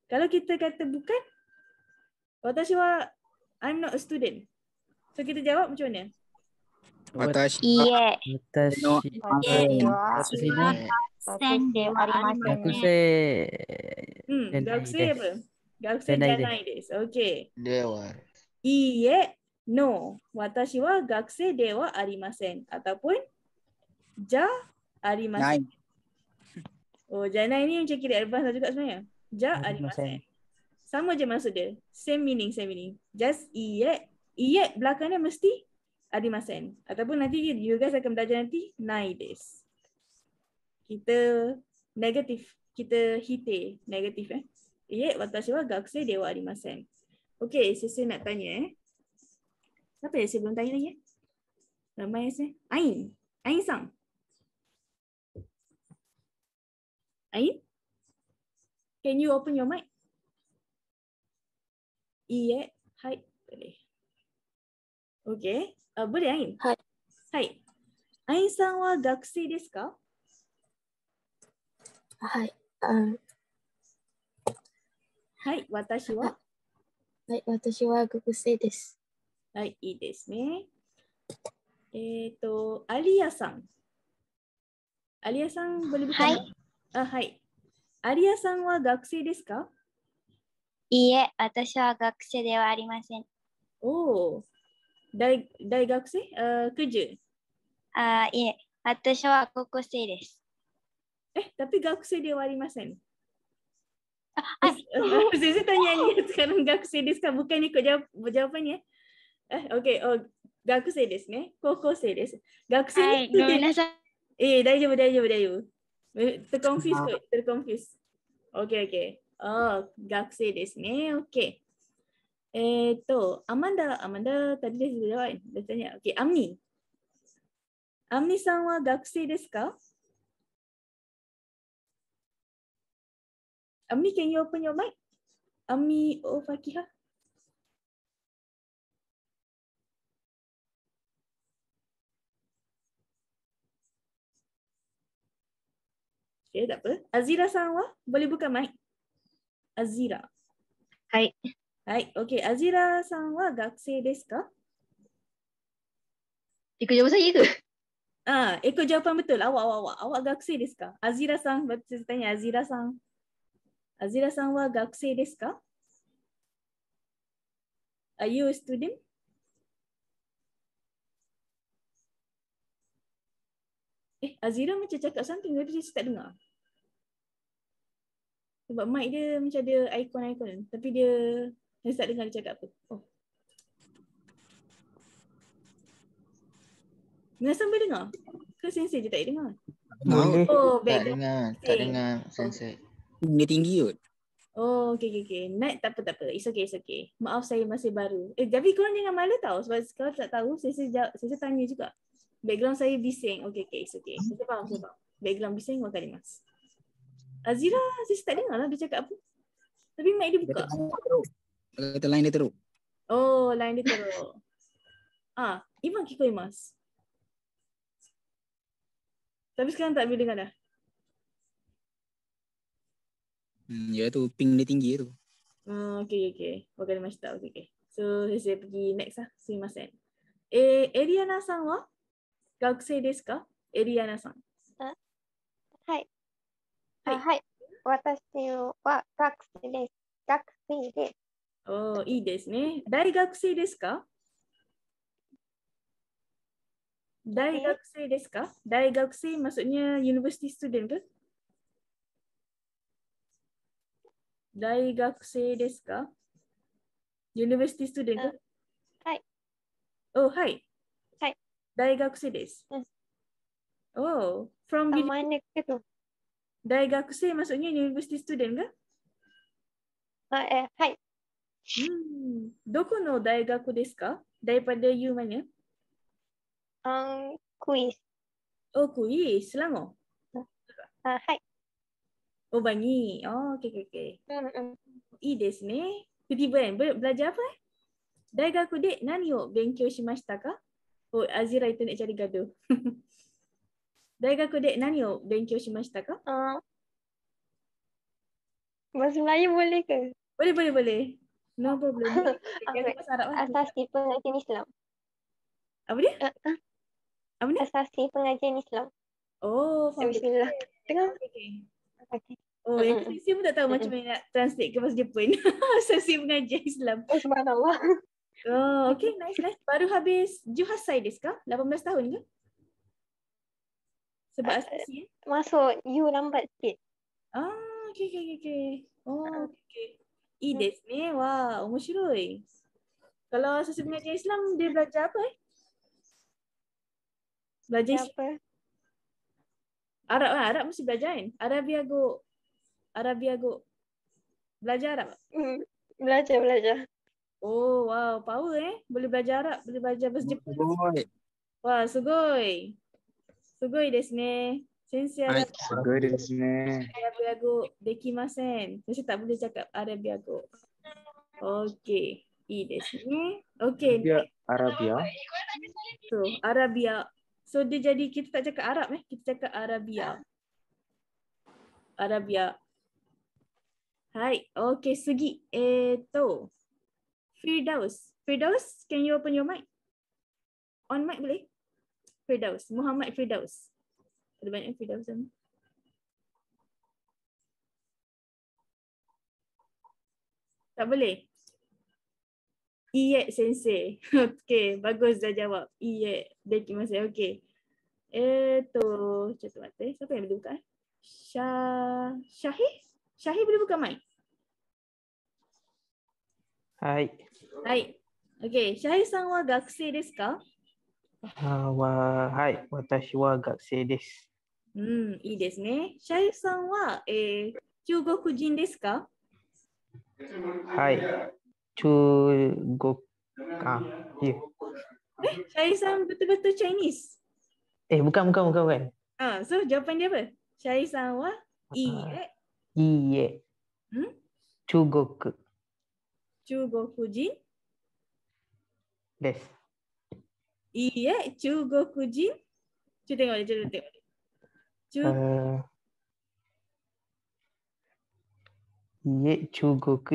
Kalau kita kata bukan, watashi wa I'm not a student. So kita jawab macam ni. Watashi. Iye. Watashi. No. Watashi. No. Sende warimashi. Gakusei. Hmm, gakusei apa? Gakusei janai desu. Okay. Dewa jangan ini いいえ、no. 私は学生ではありません。ataupun じゃありません。oh, じゃないに、チェキでアルバムが sebenarnya. Sama je maksud dia. Same meaning, same meaning. Just iye. Iye belakangnya mesti adimasen. Ataupun nanti you guys akan belajar nanti naik des. Kita negatif. Kita hite negatif eh. Iye watashi wa gakusei dewa adimasen. Okey, saya nak tanya eh. Siapa yang saya belum tanya lagi eh? Ramai saya. Ain. Ain sang. Ain? Can you open your mic? Iya. Hai. Boleh. Okey. Uh, boleh Ain? Hai. Hai. Ain sang wa daksi desu ka? Hai. Um... Hai, watashi wa? はい、私は学生です。はい、いいですね。えっ、ー、と、アリアさん。アリアさん、ボリビア、はい、あ、はい。アリアさんは学生ですかいいえ、私は学生ではありません。おお、大大学生あ、九十。あ、いえ、私は高校生です。え、だって学生ではありません。Ah, Saya tanya ni sekarang Gaku Sedis kan bukan ikut jawab, jawapan ni. Ya? Eh? eh, okay. Oh, Gaku Sedis ni. Koko Sedis. Gaku Sedis. Hai, Eh, dah jumpa, dah jumpa, dah jumpa. Terconfuse kot, terconfuse. Okay, okay. Oh, Gaku Sedis ni. Okay. Eh, tu. Amanda, Amanda tadi dia sudah jawab. Dia tanya. Okay, Amni. Amni sama Gaku Sedis kau? Ami, can you open your mic? Ami oh, Fakiha. Okay, eh, tak apa. Azira Sanwa, boleh buka mic? Azira. Hai. Hai, okay. Azira Sanwa, gakse deska? Ikut jawapan saya ke? Ah, ikut jawapan betul. Awak, awak, awak. Awak gakse deska? Azira Sang, betul tanya. Azira Sang. アジラさんは学生ですか ?Are you a student? Eh, Azira macam cakap something, tapi dia tak dengar. Sebab mic dia macam ada icon-icon, tapi dia, dia tak dengar dia cakap apa. Oh. Nasam boleh dengar? Ke sensei je tak dengar? Oh, Oh, tak dengar, tak dengar sensei. Bunga tinggi kot. Oh, okay, okay, okay. Naik tak apa, tak apa. It's okay, it's okay. Maaf saya masih baru. Eh, tapi korang jangan malu tau. Sebab kalau tak tahu, saya saya, saya, saya tanya juga. Background saya bising. Okay, okay, it's okay. Saya faham, saya faham. Background bising, makan mas. Azira, saya tak dengar lah dia cakap apa. Tapi mic dia buka. Kata, kata line dia teruk. Oh, line dia teruk. ah, Iman kiko mas. Tapi sekarang tak boleh dengar dah. Hmm, ya tu ping dia tinggi tu. Ah okey okey. Bukan masta okey okey. So saya pergi next lah, eh, lah. ah. Sumimasen. Eh Eriana san wa? Gakusei desu ka? Eriana san. Ah. Hai. Hai. Ah, hai. Watashi wa gakusei desu. Gakusei desu. Oh, ii desu ne. Dai gakusei desu ka? Dai gakusei desu ka? Dai gakusei maksudnya university student ke? 大学生ですか ?University student?、はい。お、はい。はい。大学生です。お、うん、oh, f 大学生ますよ ?University student はい。どこの大学ですかダイパデユークイス。オクイスはい。Oh Bangi. Oh okey okey okey. Hmm. Ide sini. Tiba-tiba kan belajar apa? Eh? Daiga ku de nani o oh, benkyo shimashita ka? Oh Azira itu nak cari gaduh. Daiga ku de nani o oh, benkyo shimashita ka? Uh. Ah. Bahasa Melayu boleh ke? Boleh boleh boleh. No problem. Asas tipe ajaran Islam. Apa dia? Uh, uh. Apa dia? Asas tipe ajaran Islam. Oh, Bismillah. Tengok. Okay kaki. Oh, yang mm-hmm. Sim pun tak tahu macam mana mm nak translate ke bahasa Jepun. Sesi mengajar Islam. Oh, subhanallah. Oh, okay. Nice nice. Baru habis Juhasai Des, ke? 18 tahun ke? Sebab eh, asasi, uh, ya? Masuk you lambat sikit. Ah, okay, okay, okay. Oh, ah. okay. E eh, Des ni, wah, umur syurui. Kalau sesi mengajar Islam, dia belajar apa, eh? Belajar apa? Islam. Arab lah. Arab mesti belajar kan? Arabia go. Arabia go. Belajar Arab? Mm, belajar, belajar. Oh, wow. Power eh. Boleh belajar Arab. Boleh belajar bahasa Jepun. Sugoi. Wah, sugoi. Sugoi desu ne. Sensei Arab. Sugoi desu ne. Arabia go. Dekimasen. Mesti tak boleh cakap Arabia go. Okay. Ii desu ne. Okay. Arabia. Arabia. So, Arabia. So dia jadi kita tak cakap Arab eh, kita cakap Arabia. Arabia. Hai, okay segi itu. Firdaus. Firdaus, can you open your mic? On mic boleh? Firdaus, Muhammad Firdaus. Ada banyak Firdaus sama. Tak boleh? いいえ、先生。OK。バグザジャワ。いいえ、できません。OK。えっ、と、ちょっと待って。サプライブルブカシャー、ヒシャヒブルブカマイ。はい。はい。OK。シャヒさんは学生ですかあははい。私は学生です。うん、いいですね。シャヒさんは、えー、中国人ですかはい。to go ah, here. Syarizam betul-betul Chinese. Eh, bukan, bukan, bukan. bukan. Ah, so, jawapan dia apa? Syarizam wa i ah, eh? i ye. Hmm? Chu go ku. Chu go ku Yes. Des. I ye, chu go ku ji? Chu tengok, chu tengok. Chu... Uh, ye, chu go ku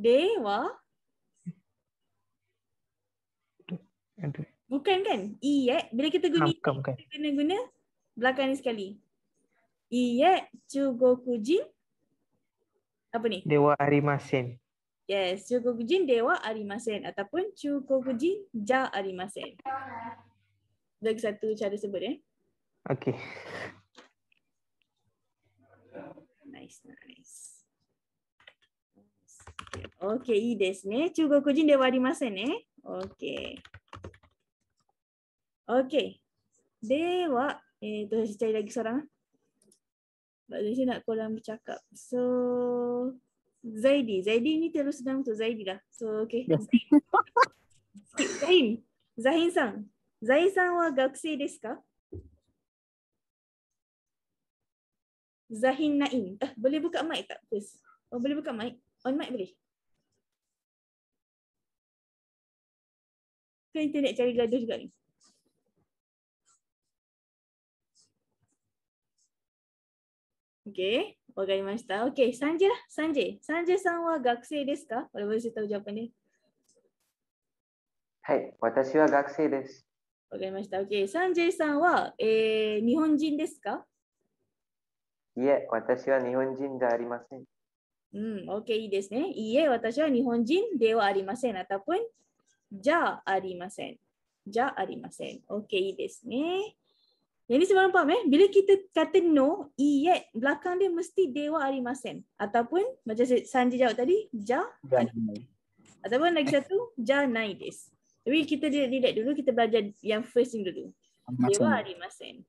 Dewa. Bukan kan? Iya, eh? Bila kita guna Nampak, kita bukan. guna belakang ni sekali. Iya, eh? Cugo kujin. Apa ni? Dewa Arimasen. Yes. Cugo kujin Dewa Arimasen. Ataupun Cugo kujin Ja Arimasen. Lagi satu cara sebut eh. Okay. Nice. OK、いいですね。中国人ではありませんね。OK。OK。では、えっ、ー、と、したいだけそら。私のコラムチャック。そう。ザイディ、ザイディにテロスダムとザイディだ。そう、OK。ザイン、ザインさん。ザインさんは学生ですかザヒンナイン。あ、ボリブカマイタ。です。ボリブカマイ。オンマイブリ。ke kita e nak cari gaduh juga ni? Okay, a わかりまし a Okay, Sanjay a ら、Sanjay。Sanjay さんは学 a ですか What was n a it of Japanese? はい、私は a 生です。わ s りまし a Okay, Sanjay さん n j ー、日本人ですかいえ、私は日 a 人ではありません。うん、OK、いいですね。いいえ、私は日本人ではありません。At that point, じゃありません。じゃありません。OK ですね。Yang ni sebarang faham eh. Bila kita kata no, iya, belakang dia mesti dewa arimasen. Ataupun macam Sanji jawab tadi, ja. Ataupun lagi satu, ja naides. Tapi kita relax dulu, kita belajar yang first dulu. Dewa arimasen.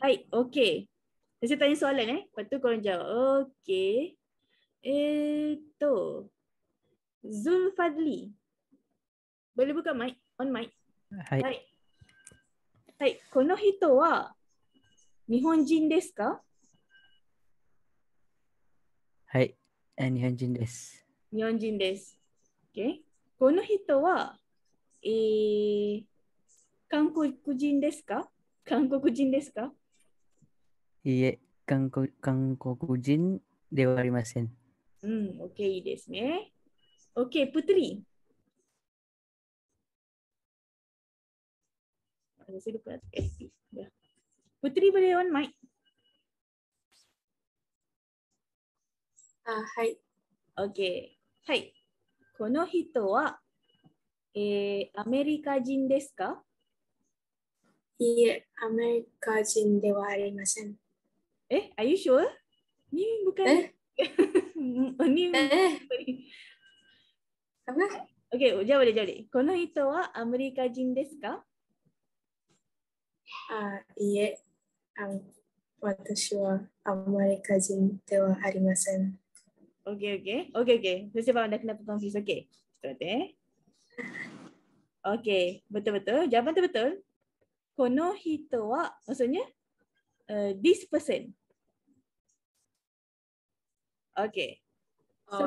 Hai, okay. Dan tanya soalan eh. Lepas tu jawab. Okay. Eh, tu. Zulfadli. はい。はい。はい、この人は日本人ですかはい、日本人です。日本人です。Okay. この人は、えー、韓国人ですか韓国人ですかいいえ、韓国韓国人ではありません。うん、OK ですね。OK、プトリン。Saya lupa nak aktif. Ya. Putri boleh on mic? Ah, hai. Okay. Hai. この人は、えー、アメリカ人ですかいいえ、アメリカ人ではありません。え、are you sure? に、bukan? えに、え Okay, jawab deh, jawab deh. Kono itu wa Amerika jin desu ka? あいえあ、私はあまり家人ではありません。OK, ah, OK, OK, OK. So, siapa anda kena confused? OK. Kita tengok. Eh? OK, betul-betul. Jawapan betul. Kono hito wa, maksudnya, uh, eh, this person. OK. Oh, so,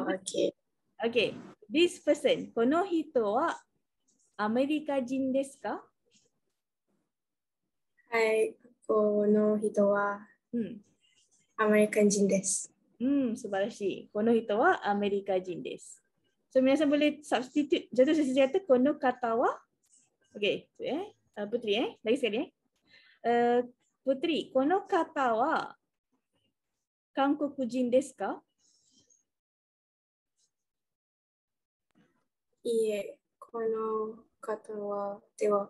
OK. this person. Kono hito wa, Amerika jin desu はい、この人は、うん、アメリカ人です。うん、素晴らしい。この人はアメリカ人です。So, 皆さん、これ、サスティテュー、じゃあ、どこの方は ?OK、えー、えプトリえー、えこの方は韓国人ですかいいえ、この方は、では。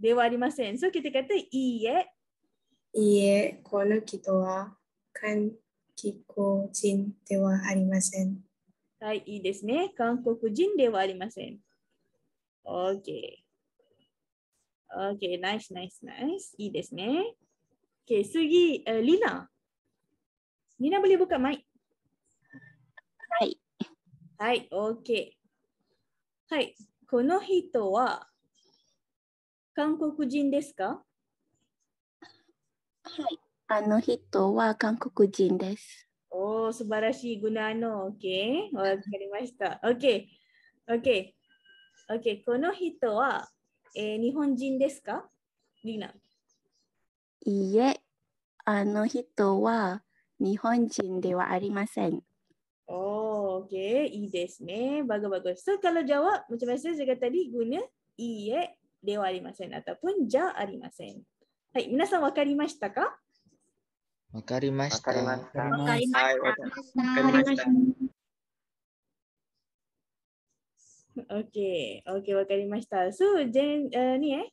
ではありません。そう聞いて方、いいえ。いいえ、この人は韓国人ではありません。はい、いいですね。韓国人ではありません。OK。OK、ナイスナイスナイス。いいですね。Okay, 次、リナ。l i ブ a Lina はい。OK。はい、この人は韓国人ですかはい、あの人は韓国人です。おお、素晴らしい、グナーノ。OK、わかりました。o ー。OK、OK、この人は、えー、日本人ですかいいえ、あの人は日本人ではありません。おー、OK、いいですね。バグバグ。そう、彼女は、もちろん先生がたり、グナ、いいえ。ではありません。ataupun じゃありません。はい、皆さんわかりましたかわかりました。わかりました。わかりました。Okay, okay, わかりました。So, Jen,、uh, ni eh.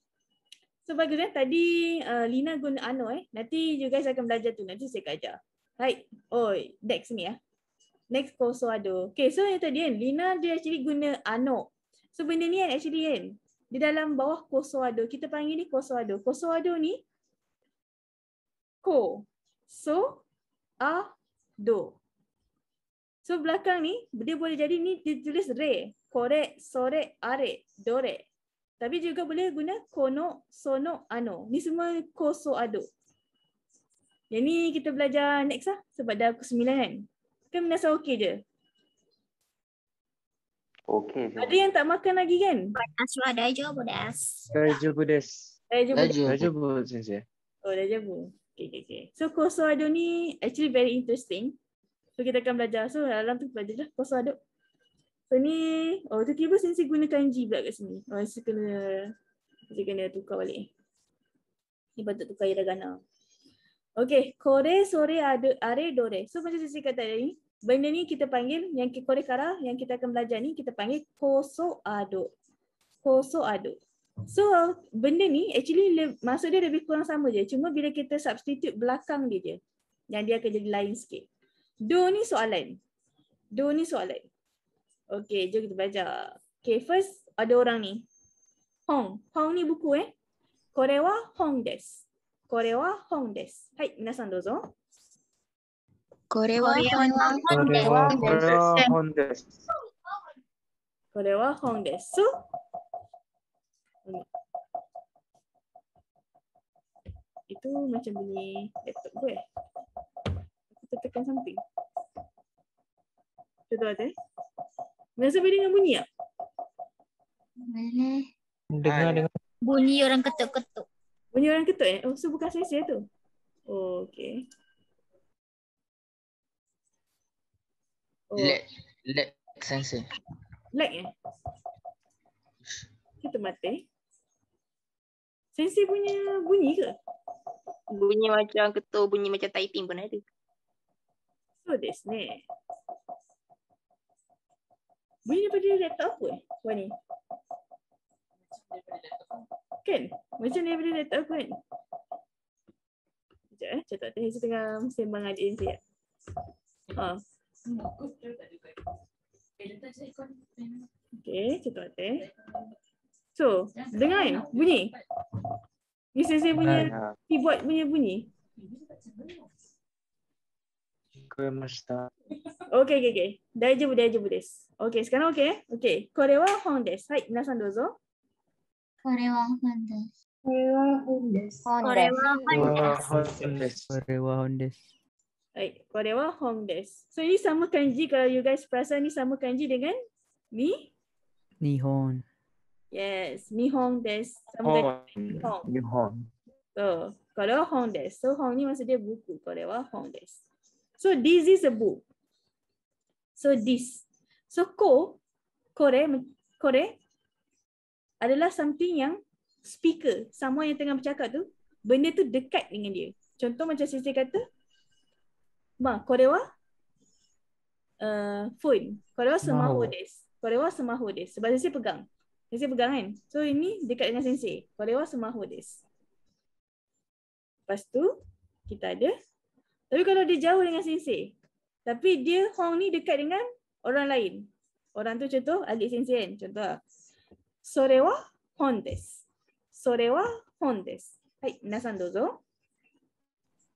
So, bagus eh. Tadi、uh, eh, Lina guna Ano eh. Nanti you guys akan belajar tu. Nanti saya kajar. Hai, oi, oh, Dex ni ya. Next course ada. Okay, so yang tadi kan, Lina dia actually guna ano. So benda ni kan actually kan, di dalam bawah koso ado. Kita panggil ni koso ado. Koso ado ni ko. So a do. So belakang ni dia boleh jadi ni ditulis re, kore, sore, are, dore. Tapi juga boleh guna kono, sono, ano. Ni semua koso ado. Yang ni kita belajar next lah sebab dah aku sembilan kan. Kan minasa okey je. Okey je. Ada yang tak makan lagi kan? Asru ada je bodas. Kai je bodas. Kai je bodas. Kai je bodas sensei. Oh, dah je Okey okey okey. So koso ado ni actually very interesting. So kita akan belajar. So dalam tu belajarlah koso ado. So ni oh tu tiba sensei gunakan G pula kat sini. Oh sensei kena sensei kena tukar balik. Ni patut tukar hiragana. Okey, kore sore ade are dore. So macam sensei kata tadi, benda ni kita panggil yang kara, yang kita akan belajar ni kita panggil koso ado, koso ado. So benda ni actually maksud dia lebih kurang sama je. Cuma bila kita substitute belakang dia je yang dia akan jadi lain sikit. Do ni soalan. Do ni soalan. Okay, jom kita belajar. Okay, first ada orang ni. Hong. Hong ni buku eh. Korewa Hong desu. Korewa Hong desu. Hai, minasan dozo. Itu macam bunyi laptop gue. Aku tertekan samping. Cuba tuan eh. Biasa boleh dengar bunyi tak? Dengar, dengar. Bunyi orang ketuk-ketuk. Bunyi orang ketuk eh? Oh, so bukan saya-saya tu. Lag. Lag sensei. Lag eh? Kita mati. Sensei punya bunyi ke? Bunyi macam ketua bunyi macam typing pun ada. So that's ni. Bunyi daripada laptop apa eh? Wah ni. Kan? Macam ni daripada laptop apa kan? Sekejap eh. Sekejap tak tengah sembang adik ni sekejap. Oh. Okay, cakap hati. So, dengar kan bunyi? Ni sensei punya ha. keyboard punya bunyi? Okay, okay, okay. Dah je boleh, dah Okay, sekarang okay? Eh? Okay, kore wa hon desu. Hai, minasan dozo. Kore wa hon desu. Kore wa hon desu. Kore wa hon desu. Kore wa hon desu. Baik, korewa hong des. So ini sama kanji kalau you guys perasan ni sama kanji dengan ni. Nihon. Yes, nihon des. Sama hong. Nihon. So, korewa hong des. So hong ni maksud dia buku. Korewa hong des. So this is a book. So this. So ko, kore, kore adalah something yang speaker. Someone yang tengah bercakap tu, benda tu dekat dengan dia. Contoh macam sisi kata, Ma, semua まあ、これは、uh, phone. これはスマホです。これはスマホです。Sebab saya pegang. Saya pegang kan? So, ini dekat dengan sensei. Kuala wa semahu des. Lepas tu, kita ada. Tapi kalau dia jauh dengan sensei. Tapi dia hong ni dekat dengan orang lain. Orang tu contoh, adik sensei kan? Contoh lah. Sore wa hon Sore wa hon Hai, minasan dozo. Sore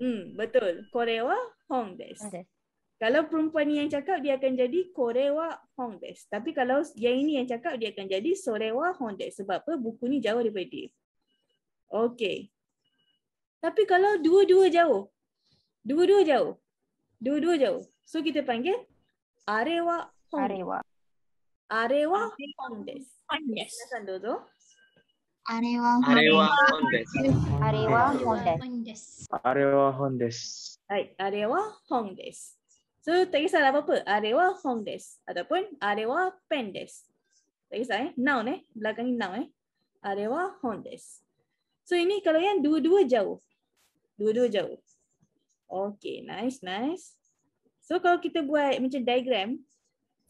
Hmm, betul. Korewa Hongdes. Kalau perempuan ni yang cakap dia akan jadi Korewa Hongdes. Tapi kalau yang ini yang cakap dia akan jadi Sorewa Hongdes. Sebab apa? Buku ni jauh daripada dia. Okay. Tapi kalau dua-dua jauh. Dua-dua jauh. Dua-dua jauh. So kita panggil Arewa Hongdes. Arewa Hongdes. Hongdes. Hongdes. Arewa Hondes. Arewa Hondes. Arewa Hondes. So, tak kisah lah apa-apa. Arewa Hondes. Ataupun Arewa Pendes. Tak kisah eh. Noun eh. Belakang ni noun eh. Arewa Hondes. So, ini kalau yang dua-dua jauh. Dua-dua jauh. Okay, nice, nice. So, kalau kita buat macam diagram,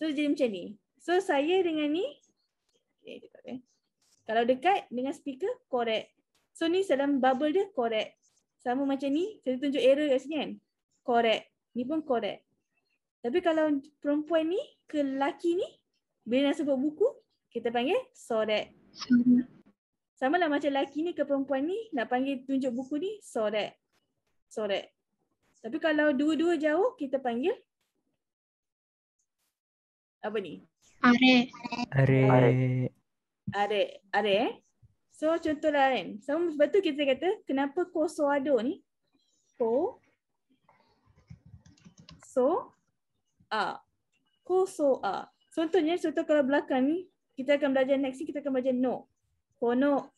so jadi macam ni. So, saya dengan ni, okay, dekat, eh. Kalau dekat dengan speaker, correct. So ni dalam bubble dia, correct. Sama macam ni, saya tunjuk error kat sini kan? Correct. Ni pun correct. Tapi kalau perempuan ni ke lelaki ni, bila nak sebut buku, kita panggil sorek. Sama lah macam lelaki ni ke perempuan ni, nak panggil tunjuk buku ni, sorek. Sorek. Tapi kalau dua-dua jauh, kita panggil apa ni? Arek. Arek. Arek. Ada, ada eh. So contoh lain. Kan. So sebab tu kita kata kenapa ko so ni? Ko so a. Ko so a. Contohnya contoh kalau belakang ni kita akan belajar next ni kita akan belajar no. Kono,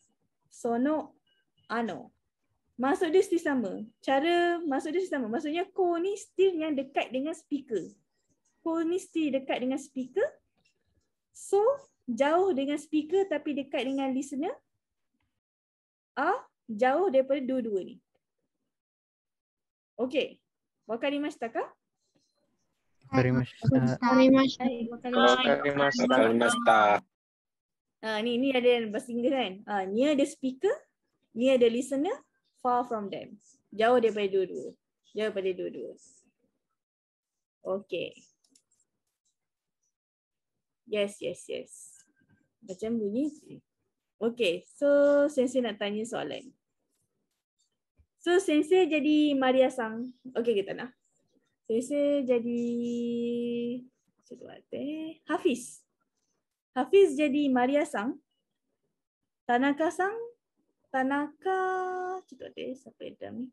sono, ano. Maksud dia still sama. Cara maksud dia still sama. Maksudnya ko ni still yang dekat dengan speaker. Ko ni still dekat dengan speaker. So jauh dengan speaker tapi dekat dengan listener. A, jauh daripada dua-dua ni. Okey. Wakarimashita ka? Wakarimashita. Wakarimashita. Wakarimashita. Wakarimashita. Wakarimashita. Ha, ni, ni ada yang bersingga kan? Ah, ni ada speaker, ni ada listener, far from them. Jauh daripada dua-dua. Jauh daripada dua-dua. Okay. Yes, yes, yes macam bunyi. Okay, so Sensei nak tanya soalan. So Sensei jadi Maria Sang. Okay, kita nak. Sensei jadi... Lah, eh, Hafiz. Hafiz jadi Maria Sang. Tanaka Sang. Tanaka... Cukup ada siapa yang ni.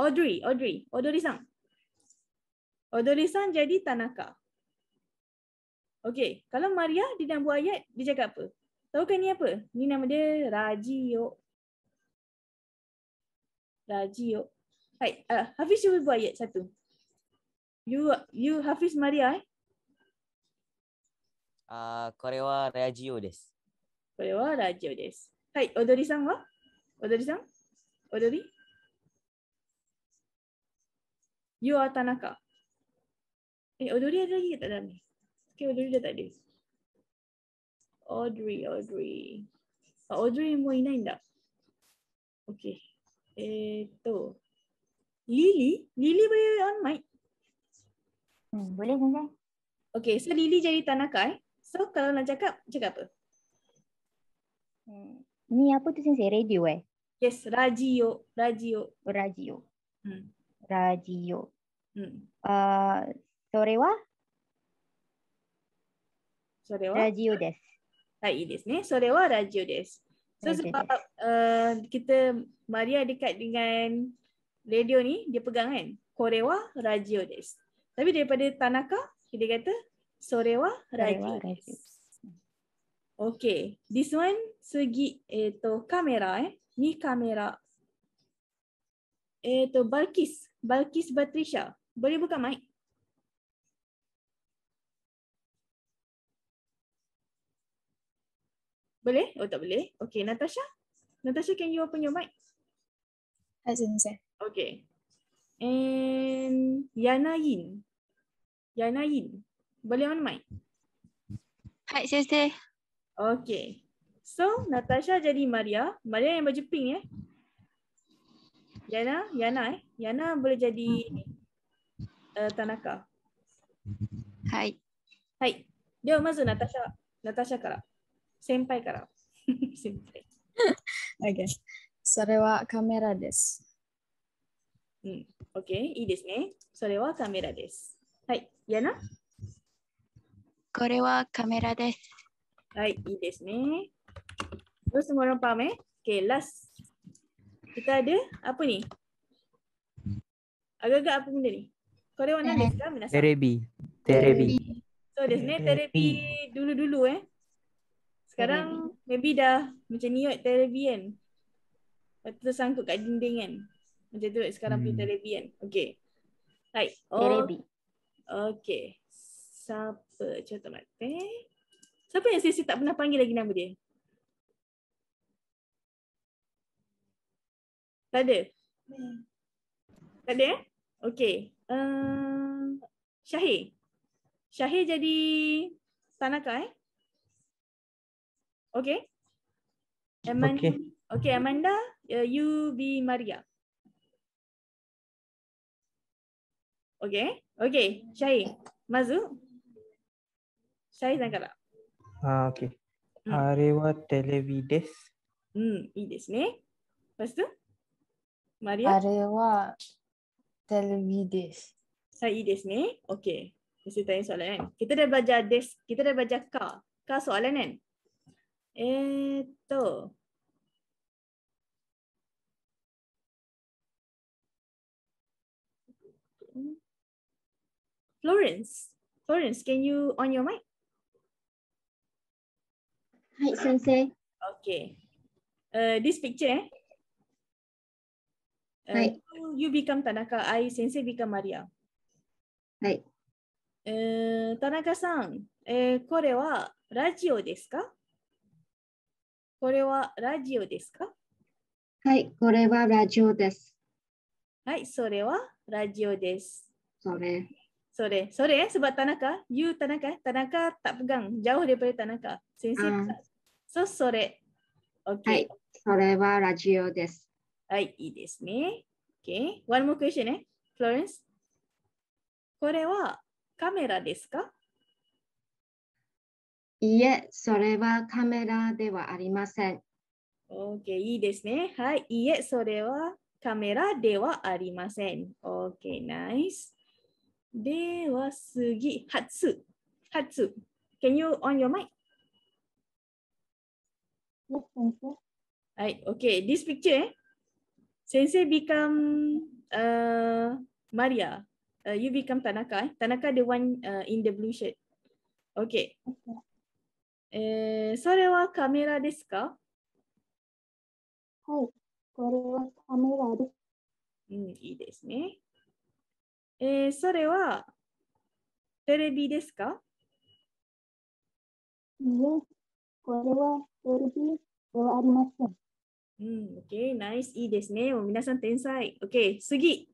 Audrey, Audrey. Audrey Sang. Audrey Sang jadi Tanaka. Okey, kalau Maria di dalam buah ayat, dia cakap apa? Tahukah ni apa? Ni nama dia Rajio. Rajio. Hai, uh, Hafiz cuba buat ayat satu. You you Hafiz Maria eh? Uh, korewa Rajio des. Korewa Rajio des. Hai, Odori san wa? Ha? Odori san Odori? You are Tanaka. Eh, Odori ada lagi tak dalam ni? Okay, Audrey dah tak ada. Audrey, Audrey. Uh, Audrey mau inain tak? Okay. Eto. Lily? Lily boleh on mic? Hmm, boleh, boleh. Okay, so Lily jadi Tanaka eh. So kalau nak cakap, cakap apa? Hmm, ni apa tu sensei? Radio eh? Yes, radio. Radio. Oh, radio. Hmm. Radio. Hmm. Uh, ah, sore wah? それは。ラジオです。はい、いいですね。それはラジオです。So, sebab eh, kita Maria dekat dengan radio ni, dia pegang kan? Korewa radio des. Tapi daripada Tanaka, dia kata Sorewa radio Okay. This one segi itu eh, kamera eh. Ni kamera. Itu eh, Balkis. Balkis Batrisha. Boleh buka mic? Boleh? Oh tak boleh. Okay Natasha. Natasha can you open your mic? Azim Zain. Okay. And Yana Yin. Yana Yin. Boleh on mic? Hai Sensei. Okay. So Natasha jadi Maria. Maria yang baju pink ya. Yana, Yana eh. Yana boleh jadi uh, Tanaka. Hai. Hai. dia masuk Natasha. Natasha kalah. 先輩から。先輩。OK。それはカメラです。うん。OK。いいですね。それはカメラです。はい。やなこれはカメラです。はい。いいですね。どうしてもらうパーメ ?OK。ラス。kita hmm, eh? ada apa ni? Agak-agak apa benda ni? Korea warna eh. ni sekarang So, ada sini dulu-dulu eh. Sekarang maybe hmm. dah macam New York Therapy kan. Lepas tu sangkut kat dinding kan. Macam tu sekarang hmm. pergi Therapy kan. Okay. Right. Oh. Therapy. Okay. Siapa? Cepat tak eh? Siapa yang sisi tak pernah panggil lagi nama dia? Tak ada? Tak ada eh? Okay. Uh, Syahir. Syahir jadi Tanaka eh? Okay. Amanda. Okay. okay, Amanda, uh, you be Maria. Okay, okay. Shai, Mazu. Shai Zangara. Ah, okay. Mm. wa televides. Hmm, いいですね。Lepas tu? Maria? Are wa televides. Saya so, いいですね。Okay. Saya tanya soalan kan? Kita dah belajar des, kita dah belajar ka. Ka soalan kan? えー、っと、Florence, Florence, can you on your mic? Hi, Sensei. Okay. Uh, this picture, eh? Uh, はい。You become Tanaka, I sensei become Maria. Hi. はい。えー、田中さん、えー、これはラジオですかこれはラジオですかはい、これはラジオです。はい、それはラジオです。それ。それ、それ、そば、田中、ゆう、田中、田中、たぶがん、じゃおれ、ぶれ、田中、先生、そ、それ、okay。はい、それはラジオです。はい、いいですね。Okay、one more question ね、Florence。これはカメラですかいいえ、それはカメラではありません。OK、いいですね。はい、いいえ、それはカメラではありません。OK、ナイス。では次、初。初。Can you on your mic? Yes, はい、OK。This picture, 先生 become、uh, Maria. Uh, you become Tanaka. Eh? Tanaka the one uh, in the blue shirt. Okay. えー、それはカメラですかはい、これはカメラです。うん、いいですね。えー、それはテレビですかいえ、これはテレビではありません。うん、OK、ナイス、いいですね。もう皆さん天才。OK、次。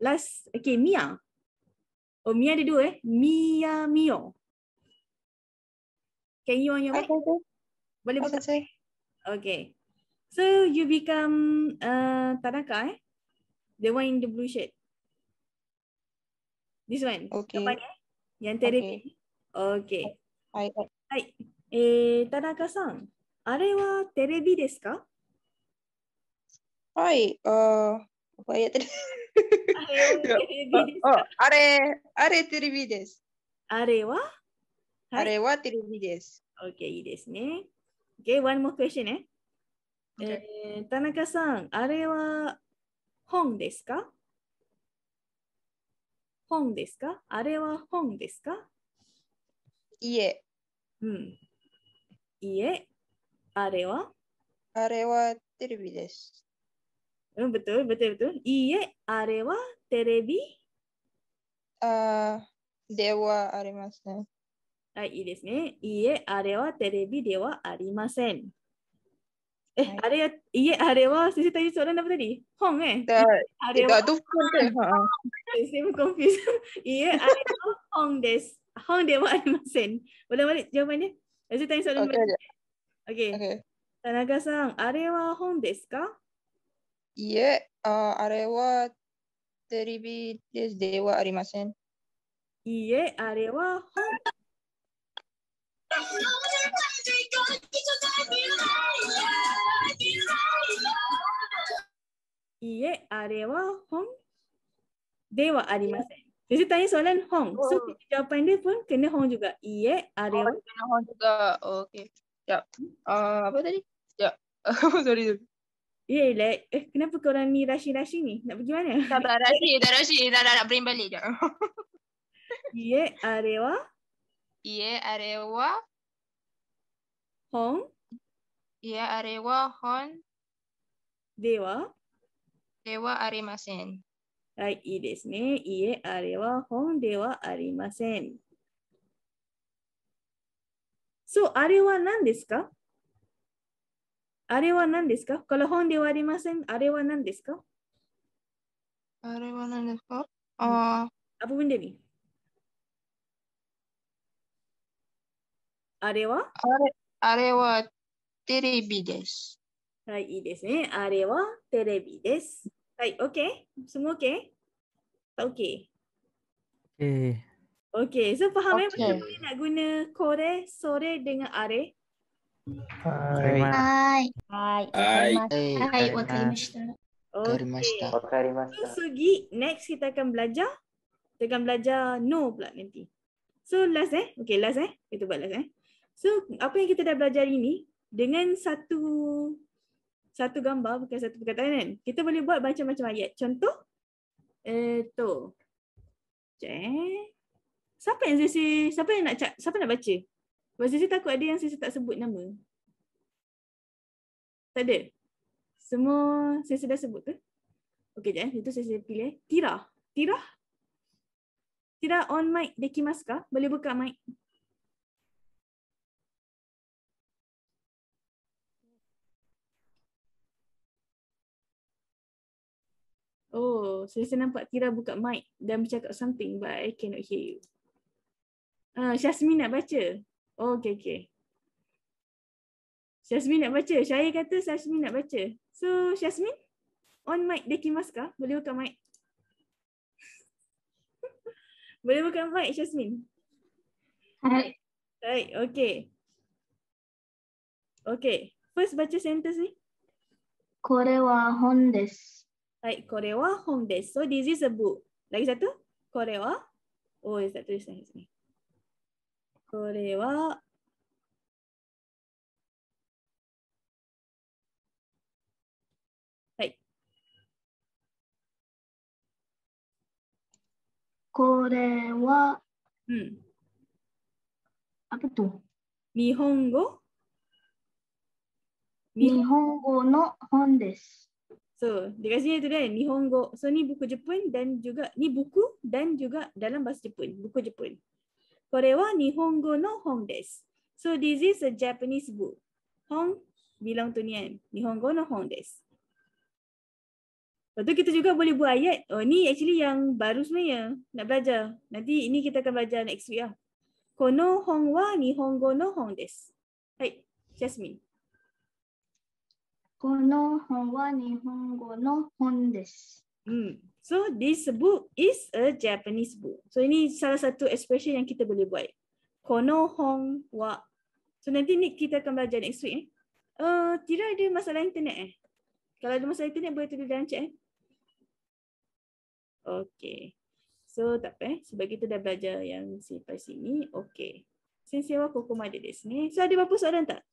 ラス、OK、ミヤン。お、ミヤでどうえミヤミヨ。Can you on your way? Okay. Boleh buka? Okay. okay. So you become uh, Tanaka eh? The one in the blue shirt. This one. Okay. Kapan, eh? Yang terapi. Okay. Hai. Okay. Hai. Eh, Tanaka-san. Are wa terapi desu ka? Hai. Uh, apa ayat tadi? Oh, are, are, are terapi desu. Are wa? はい、あれはテレビです。OK、いいですね。OK、one m o r ね。Okay. えー、田中さん、あれは本ですか本ですかあれは本ですかいえ。うん。いえ、あれはあれはテレビです。うん、ぶとぶとぶと。e いえ、あれはテレビあ、ではありません、ね。はい、いいですね。いいえ、あれはテレビではありません。え、はい、あれは、いいえ、あれは、先生たち、それなぶり本え、あれは、どこで先生もコンフィーズ。いいえ、あれは本です。本ではありません。我々、じゃあ、ね。先生たち、それなぶり。OK。田中さん、あれは本ですかいいえ、あれはテレビで,ではありません。いいえ、あれは本です。Arewa Hong? Dewa ada masa. Jadi tanya soalan Hong. So kita oh. jawapan dia pun kena Hong juga. Iye Arewa. Oh, kena Hong juga. Oh, okay. Sekejap. Uh, apa tadi? Sekejap. sorry, sorry. Ye, like, eh, kenapa korang ni rashi-rashi ni? Nak pergi mana? Tak, tak, rashi, dah rashi. Dah, dah, nak bring balik je. Iye Arewa. 家あれは本家あれは本ではではありません。はい、いいですね。家あれは本ではありません。そう、あれは何ですかあれは何ですかこの本ではありません。あれは何ですかあれは何ですかああ。アブんデミ。Are あれはあれ,あれはテレビです。はい、いいですね。あれはテレビです。はい、OK? すごい ?OK?OK。OK。そこはめっちゃいいな。これ、それ、でがあれはい。はい。はい。はい。わかりました。わかりました。わかりました。次、next kita akan belajar. Kita akan belajar no pula nanti. So, last eh. Okay, last eh. Kita buat last eh. So apa yang kita dah belajar ini dengan satu satu gambar bukan satu perkataan kan. Kita boleh buat macam-macam ayat. Contoh eh tu. Siapa yang sisi siapa yang nak cak siapa nak baca? Masih saya takut ada yang sisi tak sebut nama. Tak ada. Semua sisi dah sebut ke? Okey jap itu sisi pilih Tira. Tira. Tira on mic dekimaska. Boleh buka mic. Saya saya nampak Tira buka mic dan bercakap something but I cannot hear you. Ah, uh, Jasmine nak baca. Oh, okay, okay. Jasmine nak baca. Saya kata Jasmine nak baca. So, Jasmine, on mic dia kimaskah? Boleh buka mic? Boleh buka mic, Jasmine? Hai. Hai, okay. Okay, first baca sentence ni. これは本です。Baik, Korewa Hongbes. So this is a book. Lagi satu? Korewa. Oh, tak tulis di sini. Korewa Baik. Korewa Hmm. Apa tu? Nihongo? 日本語の本です。So, dia kasi tu kan, Nihongo. So, ni buku Jepun dan juga, ni buku dan juga dalam bahasa Jepun, buku Jepun. Kore wa Nihongo no Hong desu. So, this is a Japanese book. Hong bilang tu ni kan, Nihongo no Hong desu. Lepas tu kita juga boleh buat ayat. Oh, ni actually yang baru sebenarnya nak belajar. Nanti ini kita akan belajar next week lah. Kono Hong wa Nihongo no Hong desu. Hai, Jasmine nihongo no Hmm. So this book is a Japanese book. So ini salah satu expression yang kita boleh buat. Kono hong wa. So nanti ni kita akan belajar next week ni. Eh? Uh, tidak ada masalah internet eh? Kalau ada masalah internet boleh tulis dalam chat eh? Okay. So tak apa eh. Sebab kita dah belajar yang sampai sini. Okay. Sensei wa kokoma desu ni. So ada berapa soalan tak?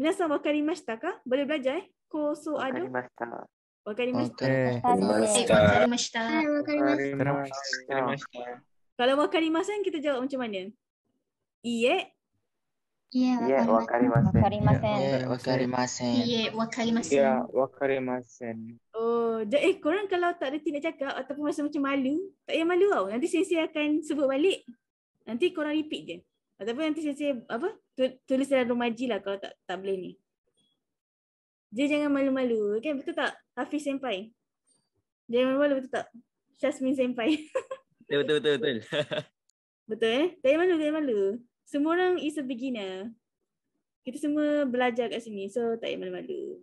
Minasan wakarimashita ka? Boleh belajar eh? ada. こうそうあるわかりました。わかりました。わかりました。わかりました。わかりませんけど、じゃあ、おちまねん。いえ。いえ、わかりません。わかりません。わかりません。いえ、わかりません。いや、わかりません。おー、じゃあ、え、korang oh, eh, kalau tak ada tina cakap atau pun macam macam malu, tak payah malu tau. Nanti sensei akan sebut balik. Nanti korang repeat je. Ataupun nanti sensei apa, tulis dalam rumah lah kalau tak, tak boleh ni dia jangan malu-malu okay? betul tak Hafiz senpai jangan malu-malu betul tak Jasmine senpai betul betul betul betul betul eh jangan malu jangan malu semua orang is a beginner kita semua belajar kat sini so tak malu-malu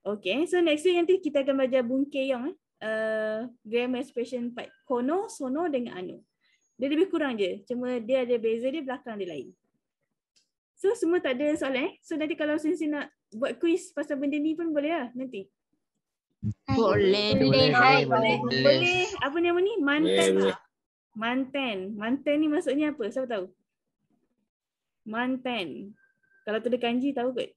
Okay, so next week nanti kita akan belajar Bung keong. eh. Uh, grammar expression part Kono, sono dengan anu Dia lebih kurang je Cuma dia ada beza dia Belakang dia lain So semua tak ada soalan eh So nanti kalau Sensei nak buat quiz pasal benda ni pun boleh lah nanti. Boleh. Boleh. Boleh. boleh. boleh. Apa nama ni? Mantan. Boleh. Mantan. Mantan ni maksudnya apa? Siapa tahu? Mantan. Kalau tu ada kanji tahu kot.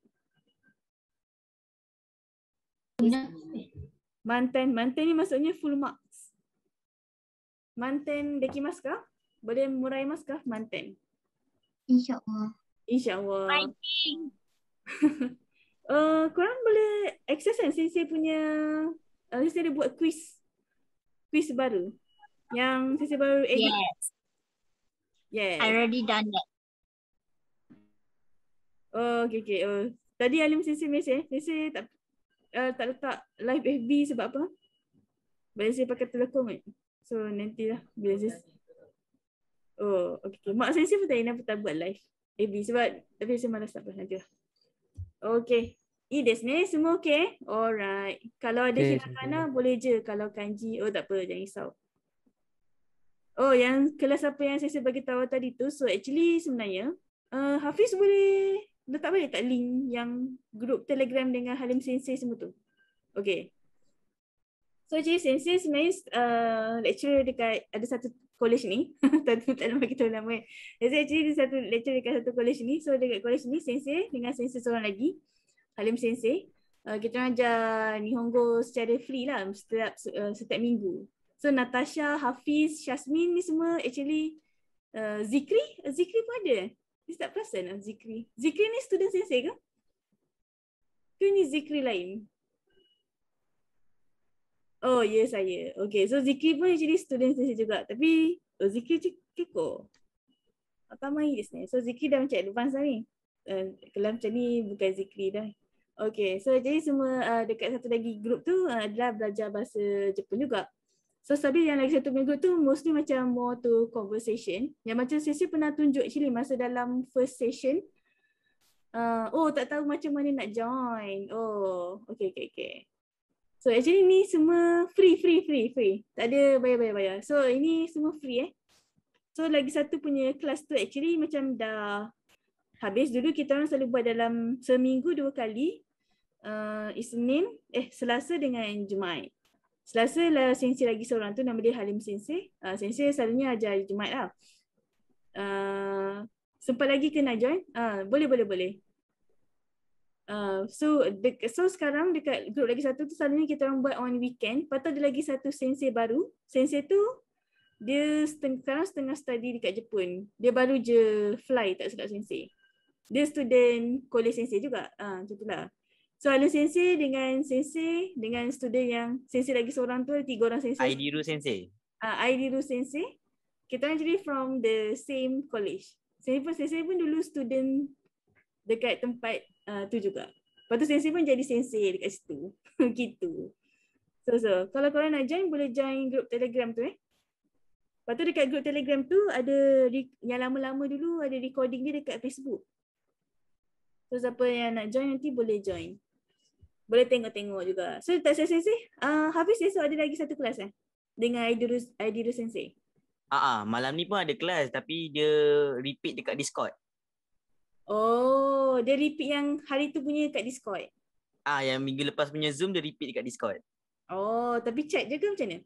Mantan. Mantan ni maksudnya full marks. Mantan deki maskah? Boleh murai maskah? Mantan. InsyaAllah. InsyaAllah. Mantan. Eh, korang boleh access kan sensei punya uh, sensei dia buat quiz quiz baru yang sensei baru edit. Yes. Yes. I already done that. Oh, okay, okay. Oh. Tadi Alim sensei message. Eh. Sensei tak uh, tak letak live FB sebab apa? Biasa saya pakai telekom eh. So nanti lah. Bila saya... Oh, okay. Mak sensei pun tak ingin tak buat live. FB sebab tapi saya malas tak apa. Nanti lah. Okay. Ides ni semua okay? Alright. Kalau ada okay. hilang tanah boleh je kalau kanji. Oh tak apa jangan risau. Oh yang kelas apa yang saya bagi tahu tadi tu so actually sebenarnya uh, Hafiz boleh letak balik tak link yang grup telegram dengan Halim Sensei semua tu? Okay. So Jay Sensei sebenarnya uh, lecturer dekat ada satu college ni tak tahu tak nama kita nama kan saya actually di satu lecture dekat satu college ni so dekat college ni sensei dengan sensei seorang lagi Halim sensei uh, kita ajar Nihongo secara free lah setiap uh, setiap minggu so Natasha Hafiz Syasmin ni semua actually uh, Zikri Zikri pun ada is that person lah, Zikri Zikri ni student sensei ke? Tu ni Zikri lain. Oh, ya yes, saya. Okay, so Zikri pun actually student saya juga. Tapi oh, Zikri cukup. Otamai dia sebenarnya. So Zikri dah macam depan lah ni. Uh, kalau macam ni bukan Zikri dah. Okay, so jadi semua uh, dekat satu lagi grup tu uh, adalah belajar bahasa Jepun juga. So tadi yang lagi satu minggu tu mostly macam more to conversation. Yang macam Sisi pernah tunjuk actually masa dalam first session. Uh, oh tak tahu macam mana nak join. Oh, okay, okay, okay. So actually ni semua free, free, free, free. Tak ada bayar, bayar, bayar. So ini semua free eh. So lagi satu punya kelas tu actually macam dah habis. Dulu kita orang selalu buat dalam seminggu dua kali. Uh, Isnin, eh Selasa dengan Jumaat. Selasa lah sensei lagi seorang tu nama dia Halim Sensei. Uh, sensei selalunya ajar Jumaat lah. Uh, sempat lagi kena join? Uh, boleh, boleh, boleh. Ah, so de- so sekarang dekat grup lagi satu tu selalunya kita orang buat on weekend. Patut ada lagi satu sensei baru. Sensei tu dia seteng- sekarang setengah study dekat Jepun. Dia baru je fly tak silap sensei. Dia student college sensei juga. Ah, uh, macam tu lah. So ada sensei dengan sensei dengan student yang sensei lagi seorang tu ada tiga orang sensei. ru sensei. Ah, uh, Aidiru sensei. Kita orang jadi from the same college. Sensei pun, sensei pun dulu student dekat tempat uh, tu juga. Lepas tu sensei pun jadi sensei dekat situ. gitu. So, so kalau korang nak join, boleh join grup telegram tu eh. Lepas tu dekat grup telegram tu ada yang lama-lama dulu ada recording dia dekat Facebook. So siapa yang nak join nanti boleh join. Boleh tengok-tengok juga. So tak saya sensei, uh, ah, Hafiz so ada lagi satu kelas eh? Dengan Aidiru, Aidiru Sensei. Ah, ah, malam ni pun ada kelas tapi dia repeat dekat Discord. Oh, dia repeat yang hari tu punya kat Discord. Ah, yang minggu lepas punya Zoom dia repeat dekat Discord. Oh, tapi chat je ke macam ni?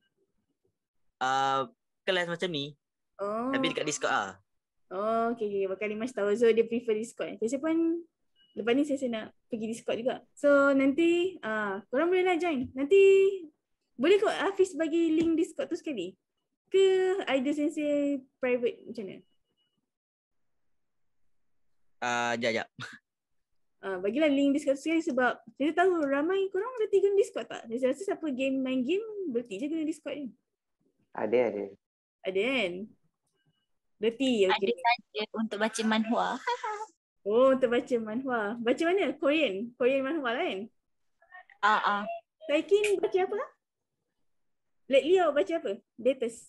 Ah, uh, kelas macam ni. Oh. Tapi dekat Discord ah. Oh, okey okey. Bakal Limas tahu so dia prefer Discord. Saya pun lepas ni saya, saya nak pergi Discord juga. So nanti ah, uh, korang boleh nak lah join. Nanti boleh kot Hafiz bagi link Discord tu sekali. Ke Aida Sensei private macam mana? Ah, jap, jap. Uh, bagilah link Discord sekali sebab kita tahu ramai kurang ada tiga Discord tak? Saya rasa siapa game main game berarti je kena Discord ni. Ada, ada. Ada kan? Berarti. Okay. Ada saja untuk baca manhua. oh, untuk baca manhua. Baca mana? Korean. Korean manhua lah kan? Ah uh, ah. Uh. Saikin baca apa? Lah? Lately awak baca apa? Latest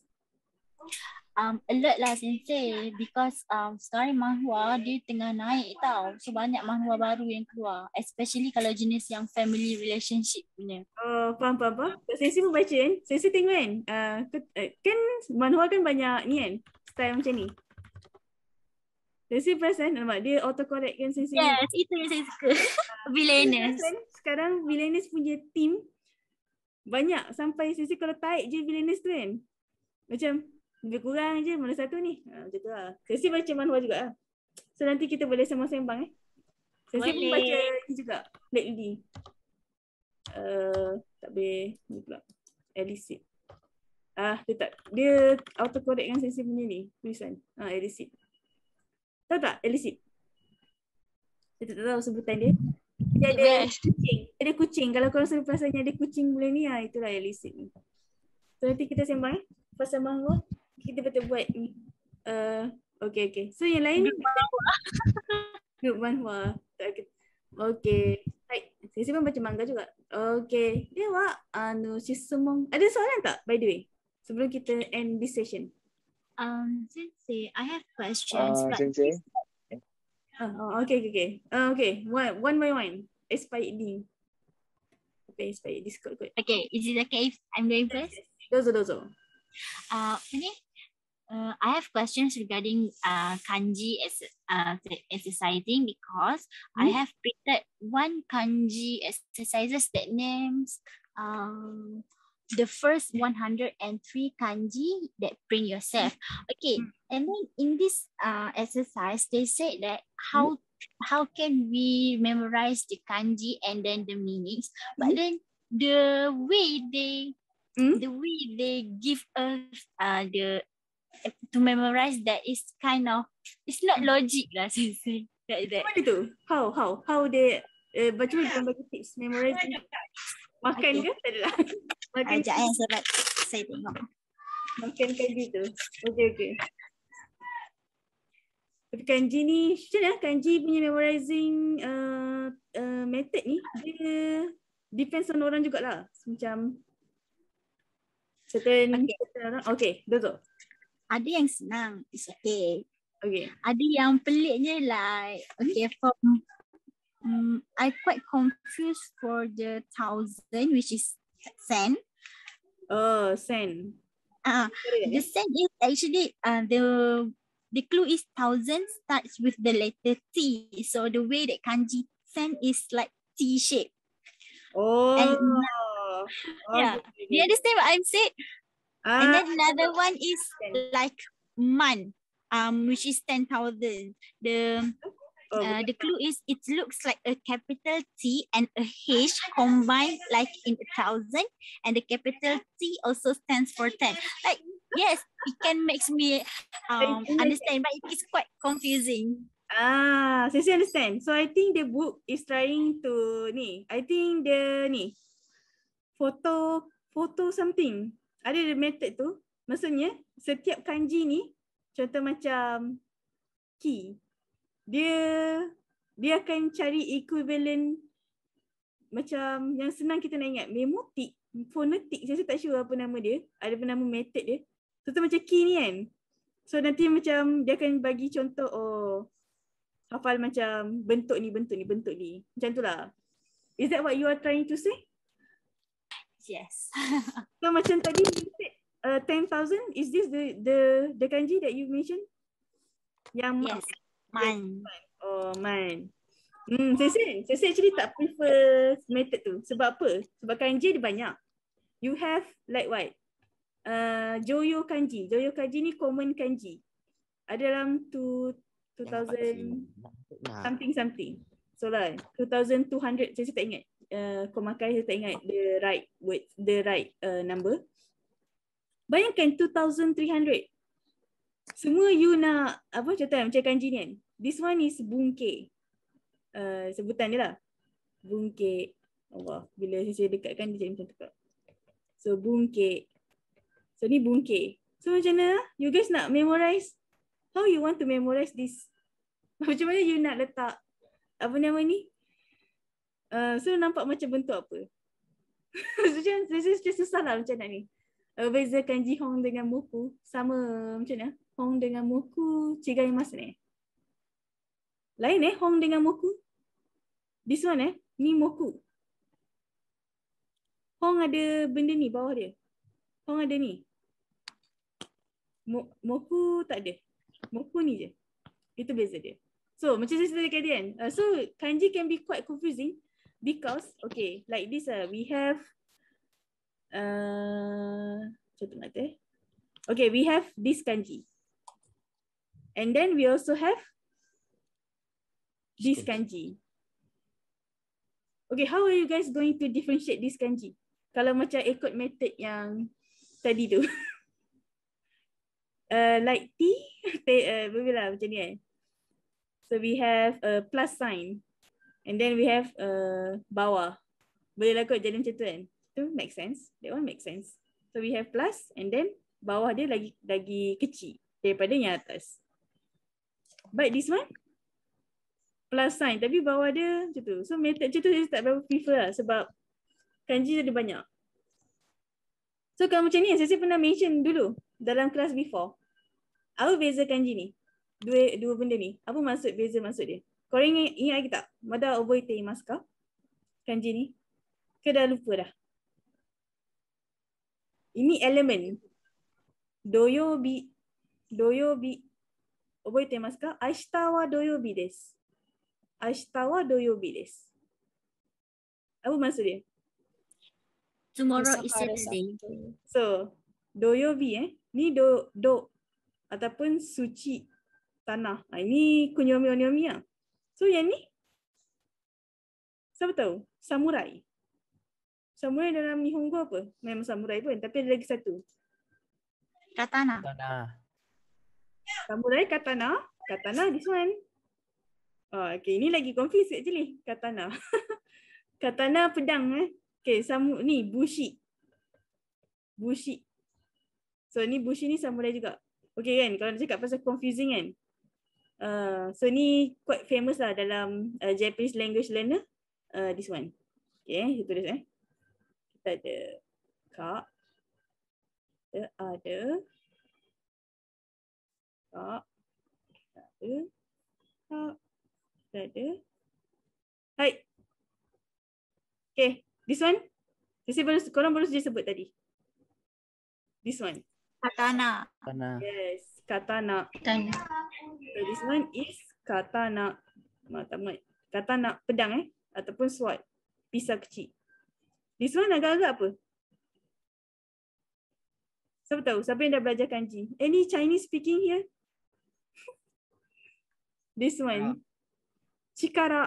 um, alert lah sensei because um, sekarang mahua dia tengah naik tau. So banyak mahua baru yang keluar. Especially kalau jenis yang family relationship punya. Oh, faham, faham, faham. Sensei pun baca kan? Sensei tengok kan? Uh, kan mahua kan banyak ni kan? Style macam ni. Sensei press kan? Eh? Nampak? Dia autocorrect kan sensei? Yes, ni. itu yang saya suka. Ah, villainous. Kan? sekarang Villainous punya team banyak sampai sensei kalau taik je Villainous tu kan? Macam lebih kurang je mana satu ni. Ha, macam tu lah. Kesi baca manhwa juga lah. So nanti kita boleh sama sembang eh. Kesi pun baca ni juga. Lately. Uh, tak boleh ni pula. Elicit. Ah, dia tak. Dia autocorrect dengan sesi punya ni. Tulisan. Ha, ah, elicit. Tahu tak? Elicit. Saya tak tahu sebutan dia. Dia ada kucing. Ada kucing. Kalau korang selalu perasan ada kucing boleh ni, ah, itulah elicit ni. So nanti kita sembang eh. Pasal manhwa kita betul buat ni. Uh, okay, okay. So yang lain Good one, wah. Okay. Hai, saya sibuk baca manga juga. Okay. Dewa, anu, si semong. Ada soalan tak, by the way? Sebelum kita end this session. Um, sensei, I have questions. Uh, sensei. Ah, oh, okay, okay, okay. Uh, okay, one, one by one. Expired me. Okay, expired. Discord, good. Okay, is it okay if I'm going first? Dozo, dozo. Uh, ini Uh, I have questions regarding uh, kanji as uh, exercising because mm. I hmm? have printed one kanji exercises that names um, the first 103 kanji that print yourself. Okay, mm. and then in this uh, exercise, they said that how mm. how can we memorize the kanji and then the meanings, but hmm? then the way they hmm? the way they give us uh, the to memorize that is kind of it's not logic lah sensei that that. Mana tu? How how how they eh, baca dan bagi tips memorize makan okay. ke tak Makan. Ajak yang sebab saya tengok. Makan kanji tu. Okay okay. Tapi kanji ni, macam mana kanji punya memorizing uh, uh, method ni, dia depends on orang jugalah. Macam certain okay. orang. Okay, betul ada yang senang it's okay okay ada yang peliknya like okay for um, mm, i quite confused for the thousand which is sen oh sen ah uh, the sen is actually uh, the the clue is thousand starts with the letter t so the way that kanji sen is like t shape oh and, uh, Oh, yeah, okay. do you understand what I'm saying? Ah. And then ah, another one is like man, um, which is 10,000. The oh, uh, the clue is it looks like a capital T and a H combined like in a thousand and the capital T also stands for 10. Like, yes, it can makes me um, understand, but it is quite confusing. Ah, so you understand. So I think the book is trying to ni. I think the ni photo photo something. ada the method tu maksudnya setiap kanji ni contoh macam ki, dia dia akan cari equivalent macam yang senang kita nak ingat memotik phonetic saya tak sure apa nama dia ada apa nama method dia contoh macam key ni kan so nanti macam dia akan bagi contoh oh hafal macam bentuk ni bentuk ni bentuk ni macam itulah is that what you are trying to say yes. so macam tadi you said uh, ten thousand. Is this the the the kanji that you mentioned? Yang yes, mine. Yes. Oh mine. Hmm, saya say, saya say actually tak prefer method tu. Sebab apa? Sebab kanji dia banyak. You have like what? Uh, Joyo kanji. Joyo kanji ni common kanji. Ada dalam two, 2000 something something. So lah, 2200 saya, saya tak ingat. Komakai uh, saya tak ingat the right word, the right uh, number. Bayangkan 2,300. Semua you nak, apa contohnya macam kanji ni kan. This one is bungke. Uh, sebutan dia lah. Bungke. Allah, bila saya dekatkan dia jadi macam tekak. So bungke. So ni bungke. So macam mana? You guys nak memorize? How you want to memorize this? macam mana you nak letak apa nama ni? Uh, so nampak macam bentuk apa? so macam macam susah lah macam nak ni. Uh, bezakan Hong dengan Moku. Sama macam ni. Hong dengan Moku. ciga yang masa ni. Lain eh Hong dengan Moku. This one eh. Ni Moku. Hong ada benda ni bawah dia. Hong ada ni. Moku tak ada. Moku ni je. Itu beza dia. So macam saya cakap tadi kan. Uh, so kanji can be quite confusing because okay like this uh, we have uh jangan eh. okay we have this kanji and then we also have this kanji okay how are you guys going to differentiate this kanji kalau macam ikut method yang tadi tu uh, like t t uh, lah macam ni eh so we have a plus sign And then we have uh, bawah. Boleh lah kot jadi macam tu kan? Itu make sense. That one make sense. So we have plus and then bawah dia lagi lagi kecil daripada yang atas. But this one plus sign tapi bawah dia macam tu. So method macam tu saya tak berapa prefer lah sebab kanji ada banyak. So kalau macam ni saya pernah mention dulu dalam kelas before. Apa beza kanji ni? Dua dua benda ni. Apa maksud beza maksud dia? Korang ingat, tak? Mada overheated emas kau? Kanji ni? Kau lupa dah? Ini elemen. Doyo bi. Doyo bi. ka? Ashita wa doyo bi desu. Ashita wa doyo bi desu. So, doyo bi eh? Ni do, do. Ataupun suci tanah. Ah, ini kunyomi-onyomi lah. So yang ni Siapa tahu? Samurai. Samurai dalam Nihongo apa? Memang samurai pun. Tapi ada lagi satu. Katana. Samurai, katana. Katana, this one. Oh, okay, ini lagi confuse actually. Katana. katana pedang. Eh. Okay, samu ni bushi. Bushi. So, ni bushi ni samurai juga. Okay kan, kalau nak cakap pasal confusing kan. Uh, so ni quite famous lah dalam uh, Japanese language learner. Uh, this one. Okay, itu dia. Eh. Kita ada kak. Kita ada kak. Kita ada kak. Kita ada Hai. Okay, this one. Saya baru, korang baru saja sebut tadi. This one. Katana. Katana. Yes katana. Katana. So this one is katana. Matamat. Katana pedang eh. Ataupun sword. Pisau kecil. This one agak-agak apa? Siapa tahu? Siapa yang dah belajar kanji? Any eh, Chinese speaking here? this one. Yeah. Cikara.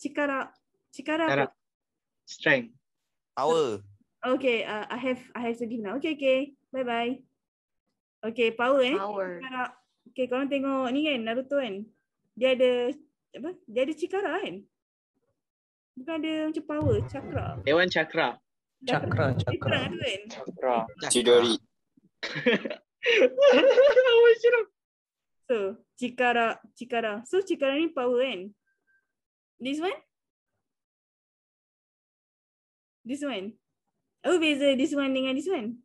Cikara. Cikara. Cikara. Strength. Power. Okay, uh, I have I have to give now. Okay, okay. Bye bye. Okay, power eh. Power. Cikara. Okay, korang tengok ni kan, Naruto kan. Dia ada, apa? Dia ada Chikara kan? Bukan ada macam power, chakra. Dewan chakra. Chakra, chakra. Chakra, chakra. chakra. Kan? chakra. chakra. Chidori. Awak So, Chikara, Chikara. So, Chikara ni power kan? This one? This one? Oh, beza this one dengan this one?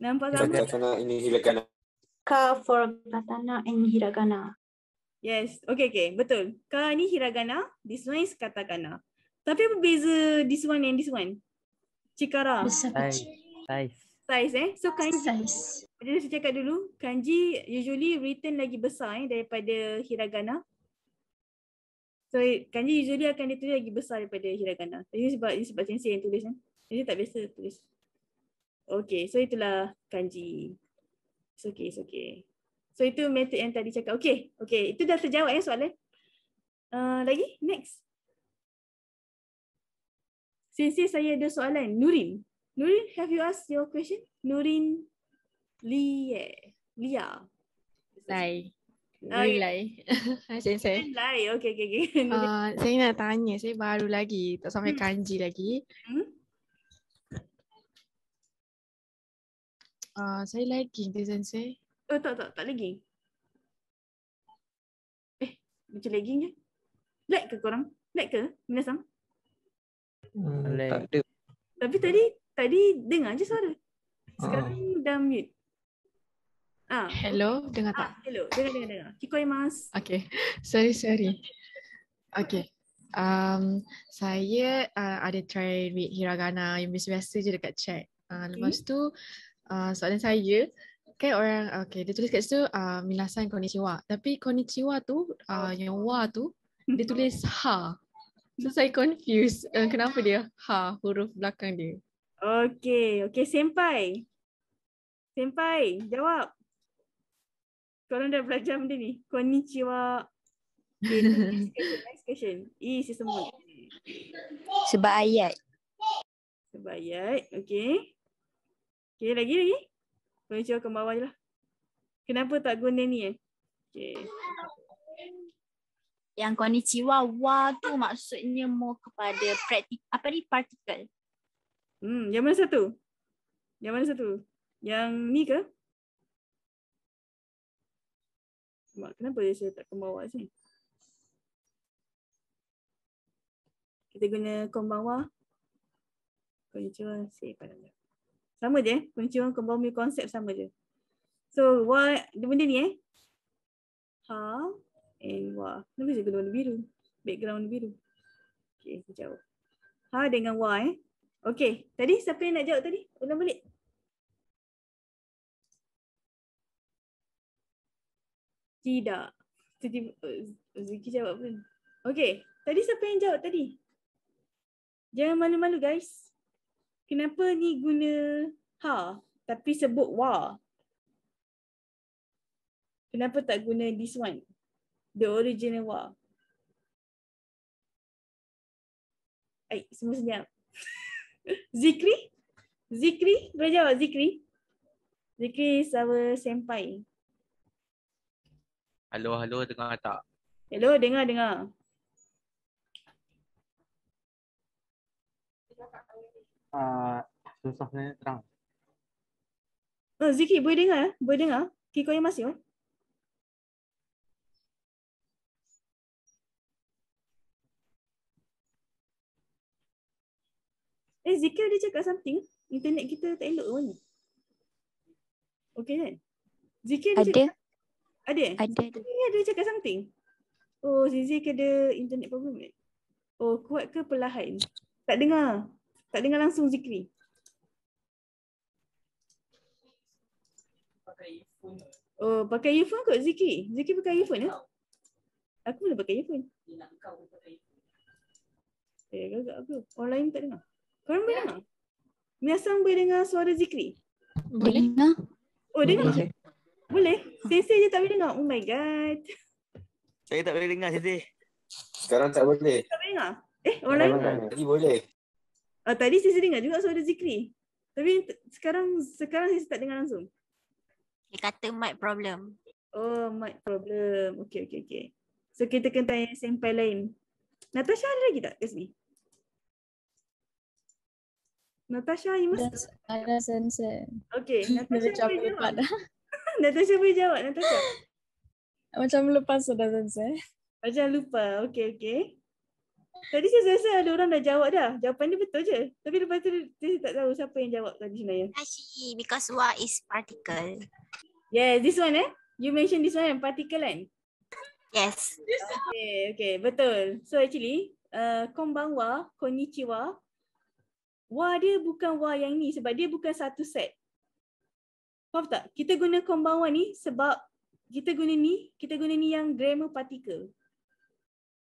Nampak sama? Katakana ini hiragana. Ka for katana and hiragana. Yes. Okay, okay. Betul. Ka ni hiragana. This one is katakana. Tapi apa beza this one and this one? Cikara. Besar Size. Size eh. So kanji. Size. Jadi saya cakap dulu. Kanji usually written lagi besar eh, daripada hiragana. So kanji usually akan ditulis lagi besar daripada hiragana. Tapi sebab ini sebab sensei yang tulis kan. Eh? Jadi tak biasa tulis. Okay, so itulah kanji. It's okay, it's okay. So itu method yang tadi cakap. Okay, okay. Itu dah terjawab ya soalan. Uh, lagi, next. Sensei saya ada soalan. Nurin. Nurin, have you asked your question? Nurin Lia. Lia. Lai. Ah, ya. Lai. Lai. Sensei. Lai, okay, okay. okay. Uh, saya nak tanya, saya baru lagi. Tak sampai hmm. kanji lagi. Hmm? Uh, saya lagging dia sensei. Oh tak tak tak lagging. Eh macam lagging je. Lag ke korang? Lag ke? Minasang? sang? Hmm, tak ada. Tapi tadi tadi dengar je suara. Ah. Sekarang uh. dah mute. Ah. Hello, dengar tak? Ah, hello, dengar dengar dengar. Kikoi mas. Okay, sorry sorry. Okay. Um, saya uh, ada try read hiragana yang biasa-biasa je dekat chat. Uh, lepas okay. Hmm? tu Ah, soalan saya kan orang okay dia tulis kat situ a uh, minasan konnichiwa tapi konnichiwa tu uh, yang wa tu dia tulis ha so saya confused uh, kenapa dia ha huruf belakang dia Okay, okay senpai senpai jawab korang dah belajar benda ni konnichiwa Okay, next question. Next question. E, semua. Sebab ayat. Sebab ayat. Okay. Okay, lagi lagi. Boleh cuba ke bawah je lah. Kenapa tak guna ni eh? Okay. Yang konnichiwa wa tu maksudnya mau kepada praktik apa ni partikel. Hmm, yang mana satu? Yang mana satu? Yang ni ke? Mak, kenapa dia saya tak kembawa sini? Kita guna kembawa. Konnichiwa, saya pandang. Sama je eh. Kunci orang kembali konsep sama je. So what, dia benda ni eh. Ha, and why. Kenapa saya guna warna biru? Background warna biru. Okay, jawab. Ha dengan why eh. Okay, tadi siapa yang nak jawab tadi? Ulang balik. Tidak. Eh, Zuki jawab pun. Okay, tadi siapa yang jawab tadi? Jangan malu-malu guys. Kenapa ni guna ha tapi sebut wa? Kenapa tak guna this one? The original wa. Ai, semua senyap. Zikri? Zikri? Boleh jawab Zikri? Zikri is senpai. Hello, hello. Dengar tak? Hello, dengar, dengar. Ah, susah sebenarnya terang. Uh, Ziki, boleh dengar? Boleh dengar? Kiko yang masih? Oh? Eh, Ziki ada cakap something. Internet kita tak elok ke ni. kan? Ziki ada, ada. cakap? Ada? Ada. Ziki ada cakap something. Oh, Zizi ada internet problem kan? Oh, kuat ke perlahan? Tak dengar. Tak dengar langsung Zikri. Oh, pakai earphone kot Zikri. Zikri pakai earphone ya? Aku boleh pakai earphone. Dia nak kau pakai earphone. Eh, agak aku. Orang lain tak dengar. Korang ya. boleh dengar? Miasang boleh dengar suara Zikri? Boleh. Dengar. Oh, dengar? Boleh. boleh. Sensei je tak boleh dengar. Oh my god. Saya tak boleh dengar, Sensei. Sekarang tak boleh. Tak boleh dengar? Eh, orang lain? Tadi boleh. Uh, tadi saya dengar juga suara Zikri. Tapi sekarang sekarang saya tak dengar langsung. Dia kata mic problem. Oh, mic problem. Okay, okay, okay. So kita kena tanya senpai lain. Natasha ada lagi tak kat sini? Natasha, you must... Ada sensei. Okay, Natasha boleh jawab. Natasha boleh jawab, Natasha. Macam lupa sudah Sense. Macam lupa, okay, okay. Tadi saya rasa ada orang dah jawab dah. Jawapan dia betul je. Tapi lepas tu dia tak tahu siapa yang jawab tadi sebenarnya. Actually, because wa is particle? Yes, this one eh. You mention this one, particle kan? Yes. Okay, okay. Betul. So actually, uh, wa, konnichiwa. Wa dia bukan wa yang ni sebab dia bukan satu set. Faham tak? Kita guna wa ni sebab kita guna ni, kita guna ni yang grammar particle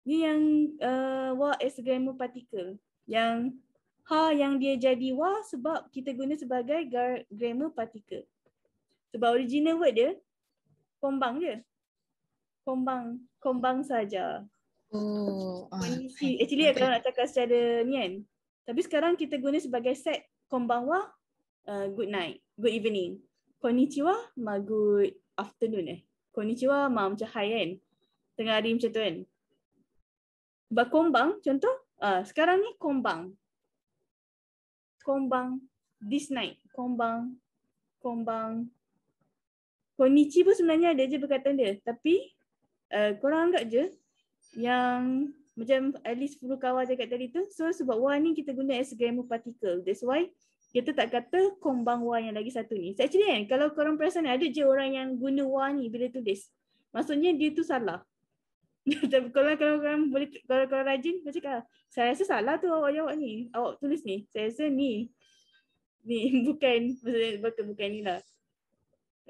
ni yang uh, wah Instagram particle yang ha yang dia jadi wah sebab kita guna sebagai grammar particle sebab original word dia kombang dia kombang kombang saja oh kondisi ah. uh, actually okay. kalau nak cakap secara ni kan tapi sekarang kita guna sebagai set kombang wah uh, good night good evening konnichiwa ma good afternoon eh konnichiwa ma macam hi kan tengah hari macam tu kan berkembang contoh uh, sekarang ni kombang kombang this night kombang kombang konichi pun sebenarnya ada je perkataan dia tapi uh, korang anggap je yang macam at least Alice sepuluh je kat tadi tu so sebab wa ni kita guna as grammar particle that's why kita tak kata kombang wa yang lagi satu ni so actually kan kalau korang perasan ada je orang yang guna wa ni bila tulis maksudnya dia tu salah Tapi kalau kalau kalau boleh kalau kalau rajin macam cakap saya rasa salah tu awak jawab ni awak tulis ni saya rasa ni ni bukan maksudnya bukan bukan ni lah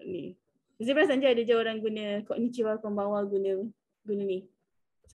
ni saya perasan ada je orang guna konnichiwa konbawa guna guna ni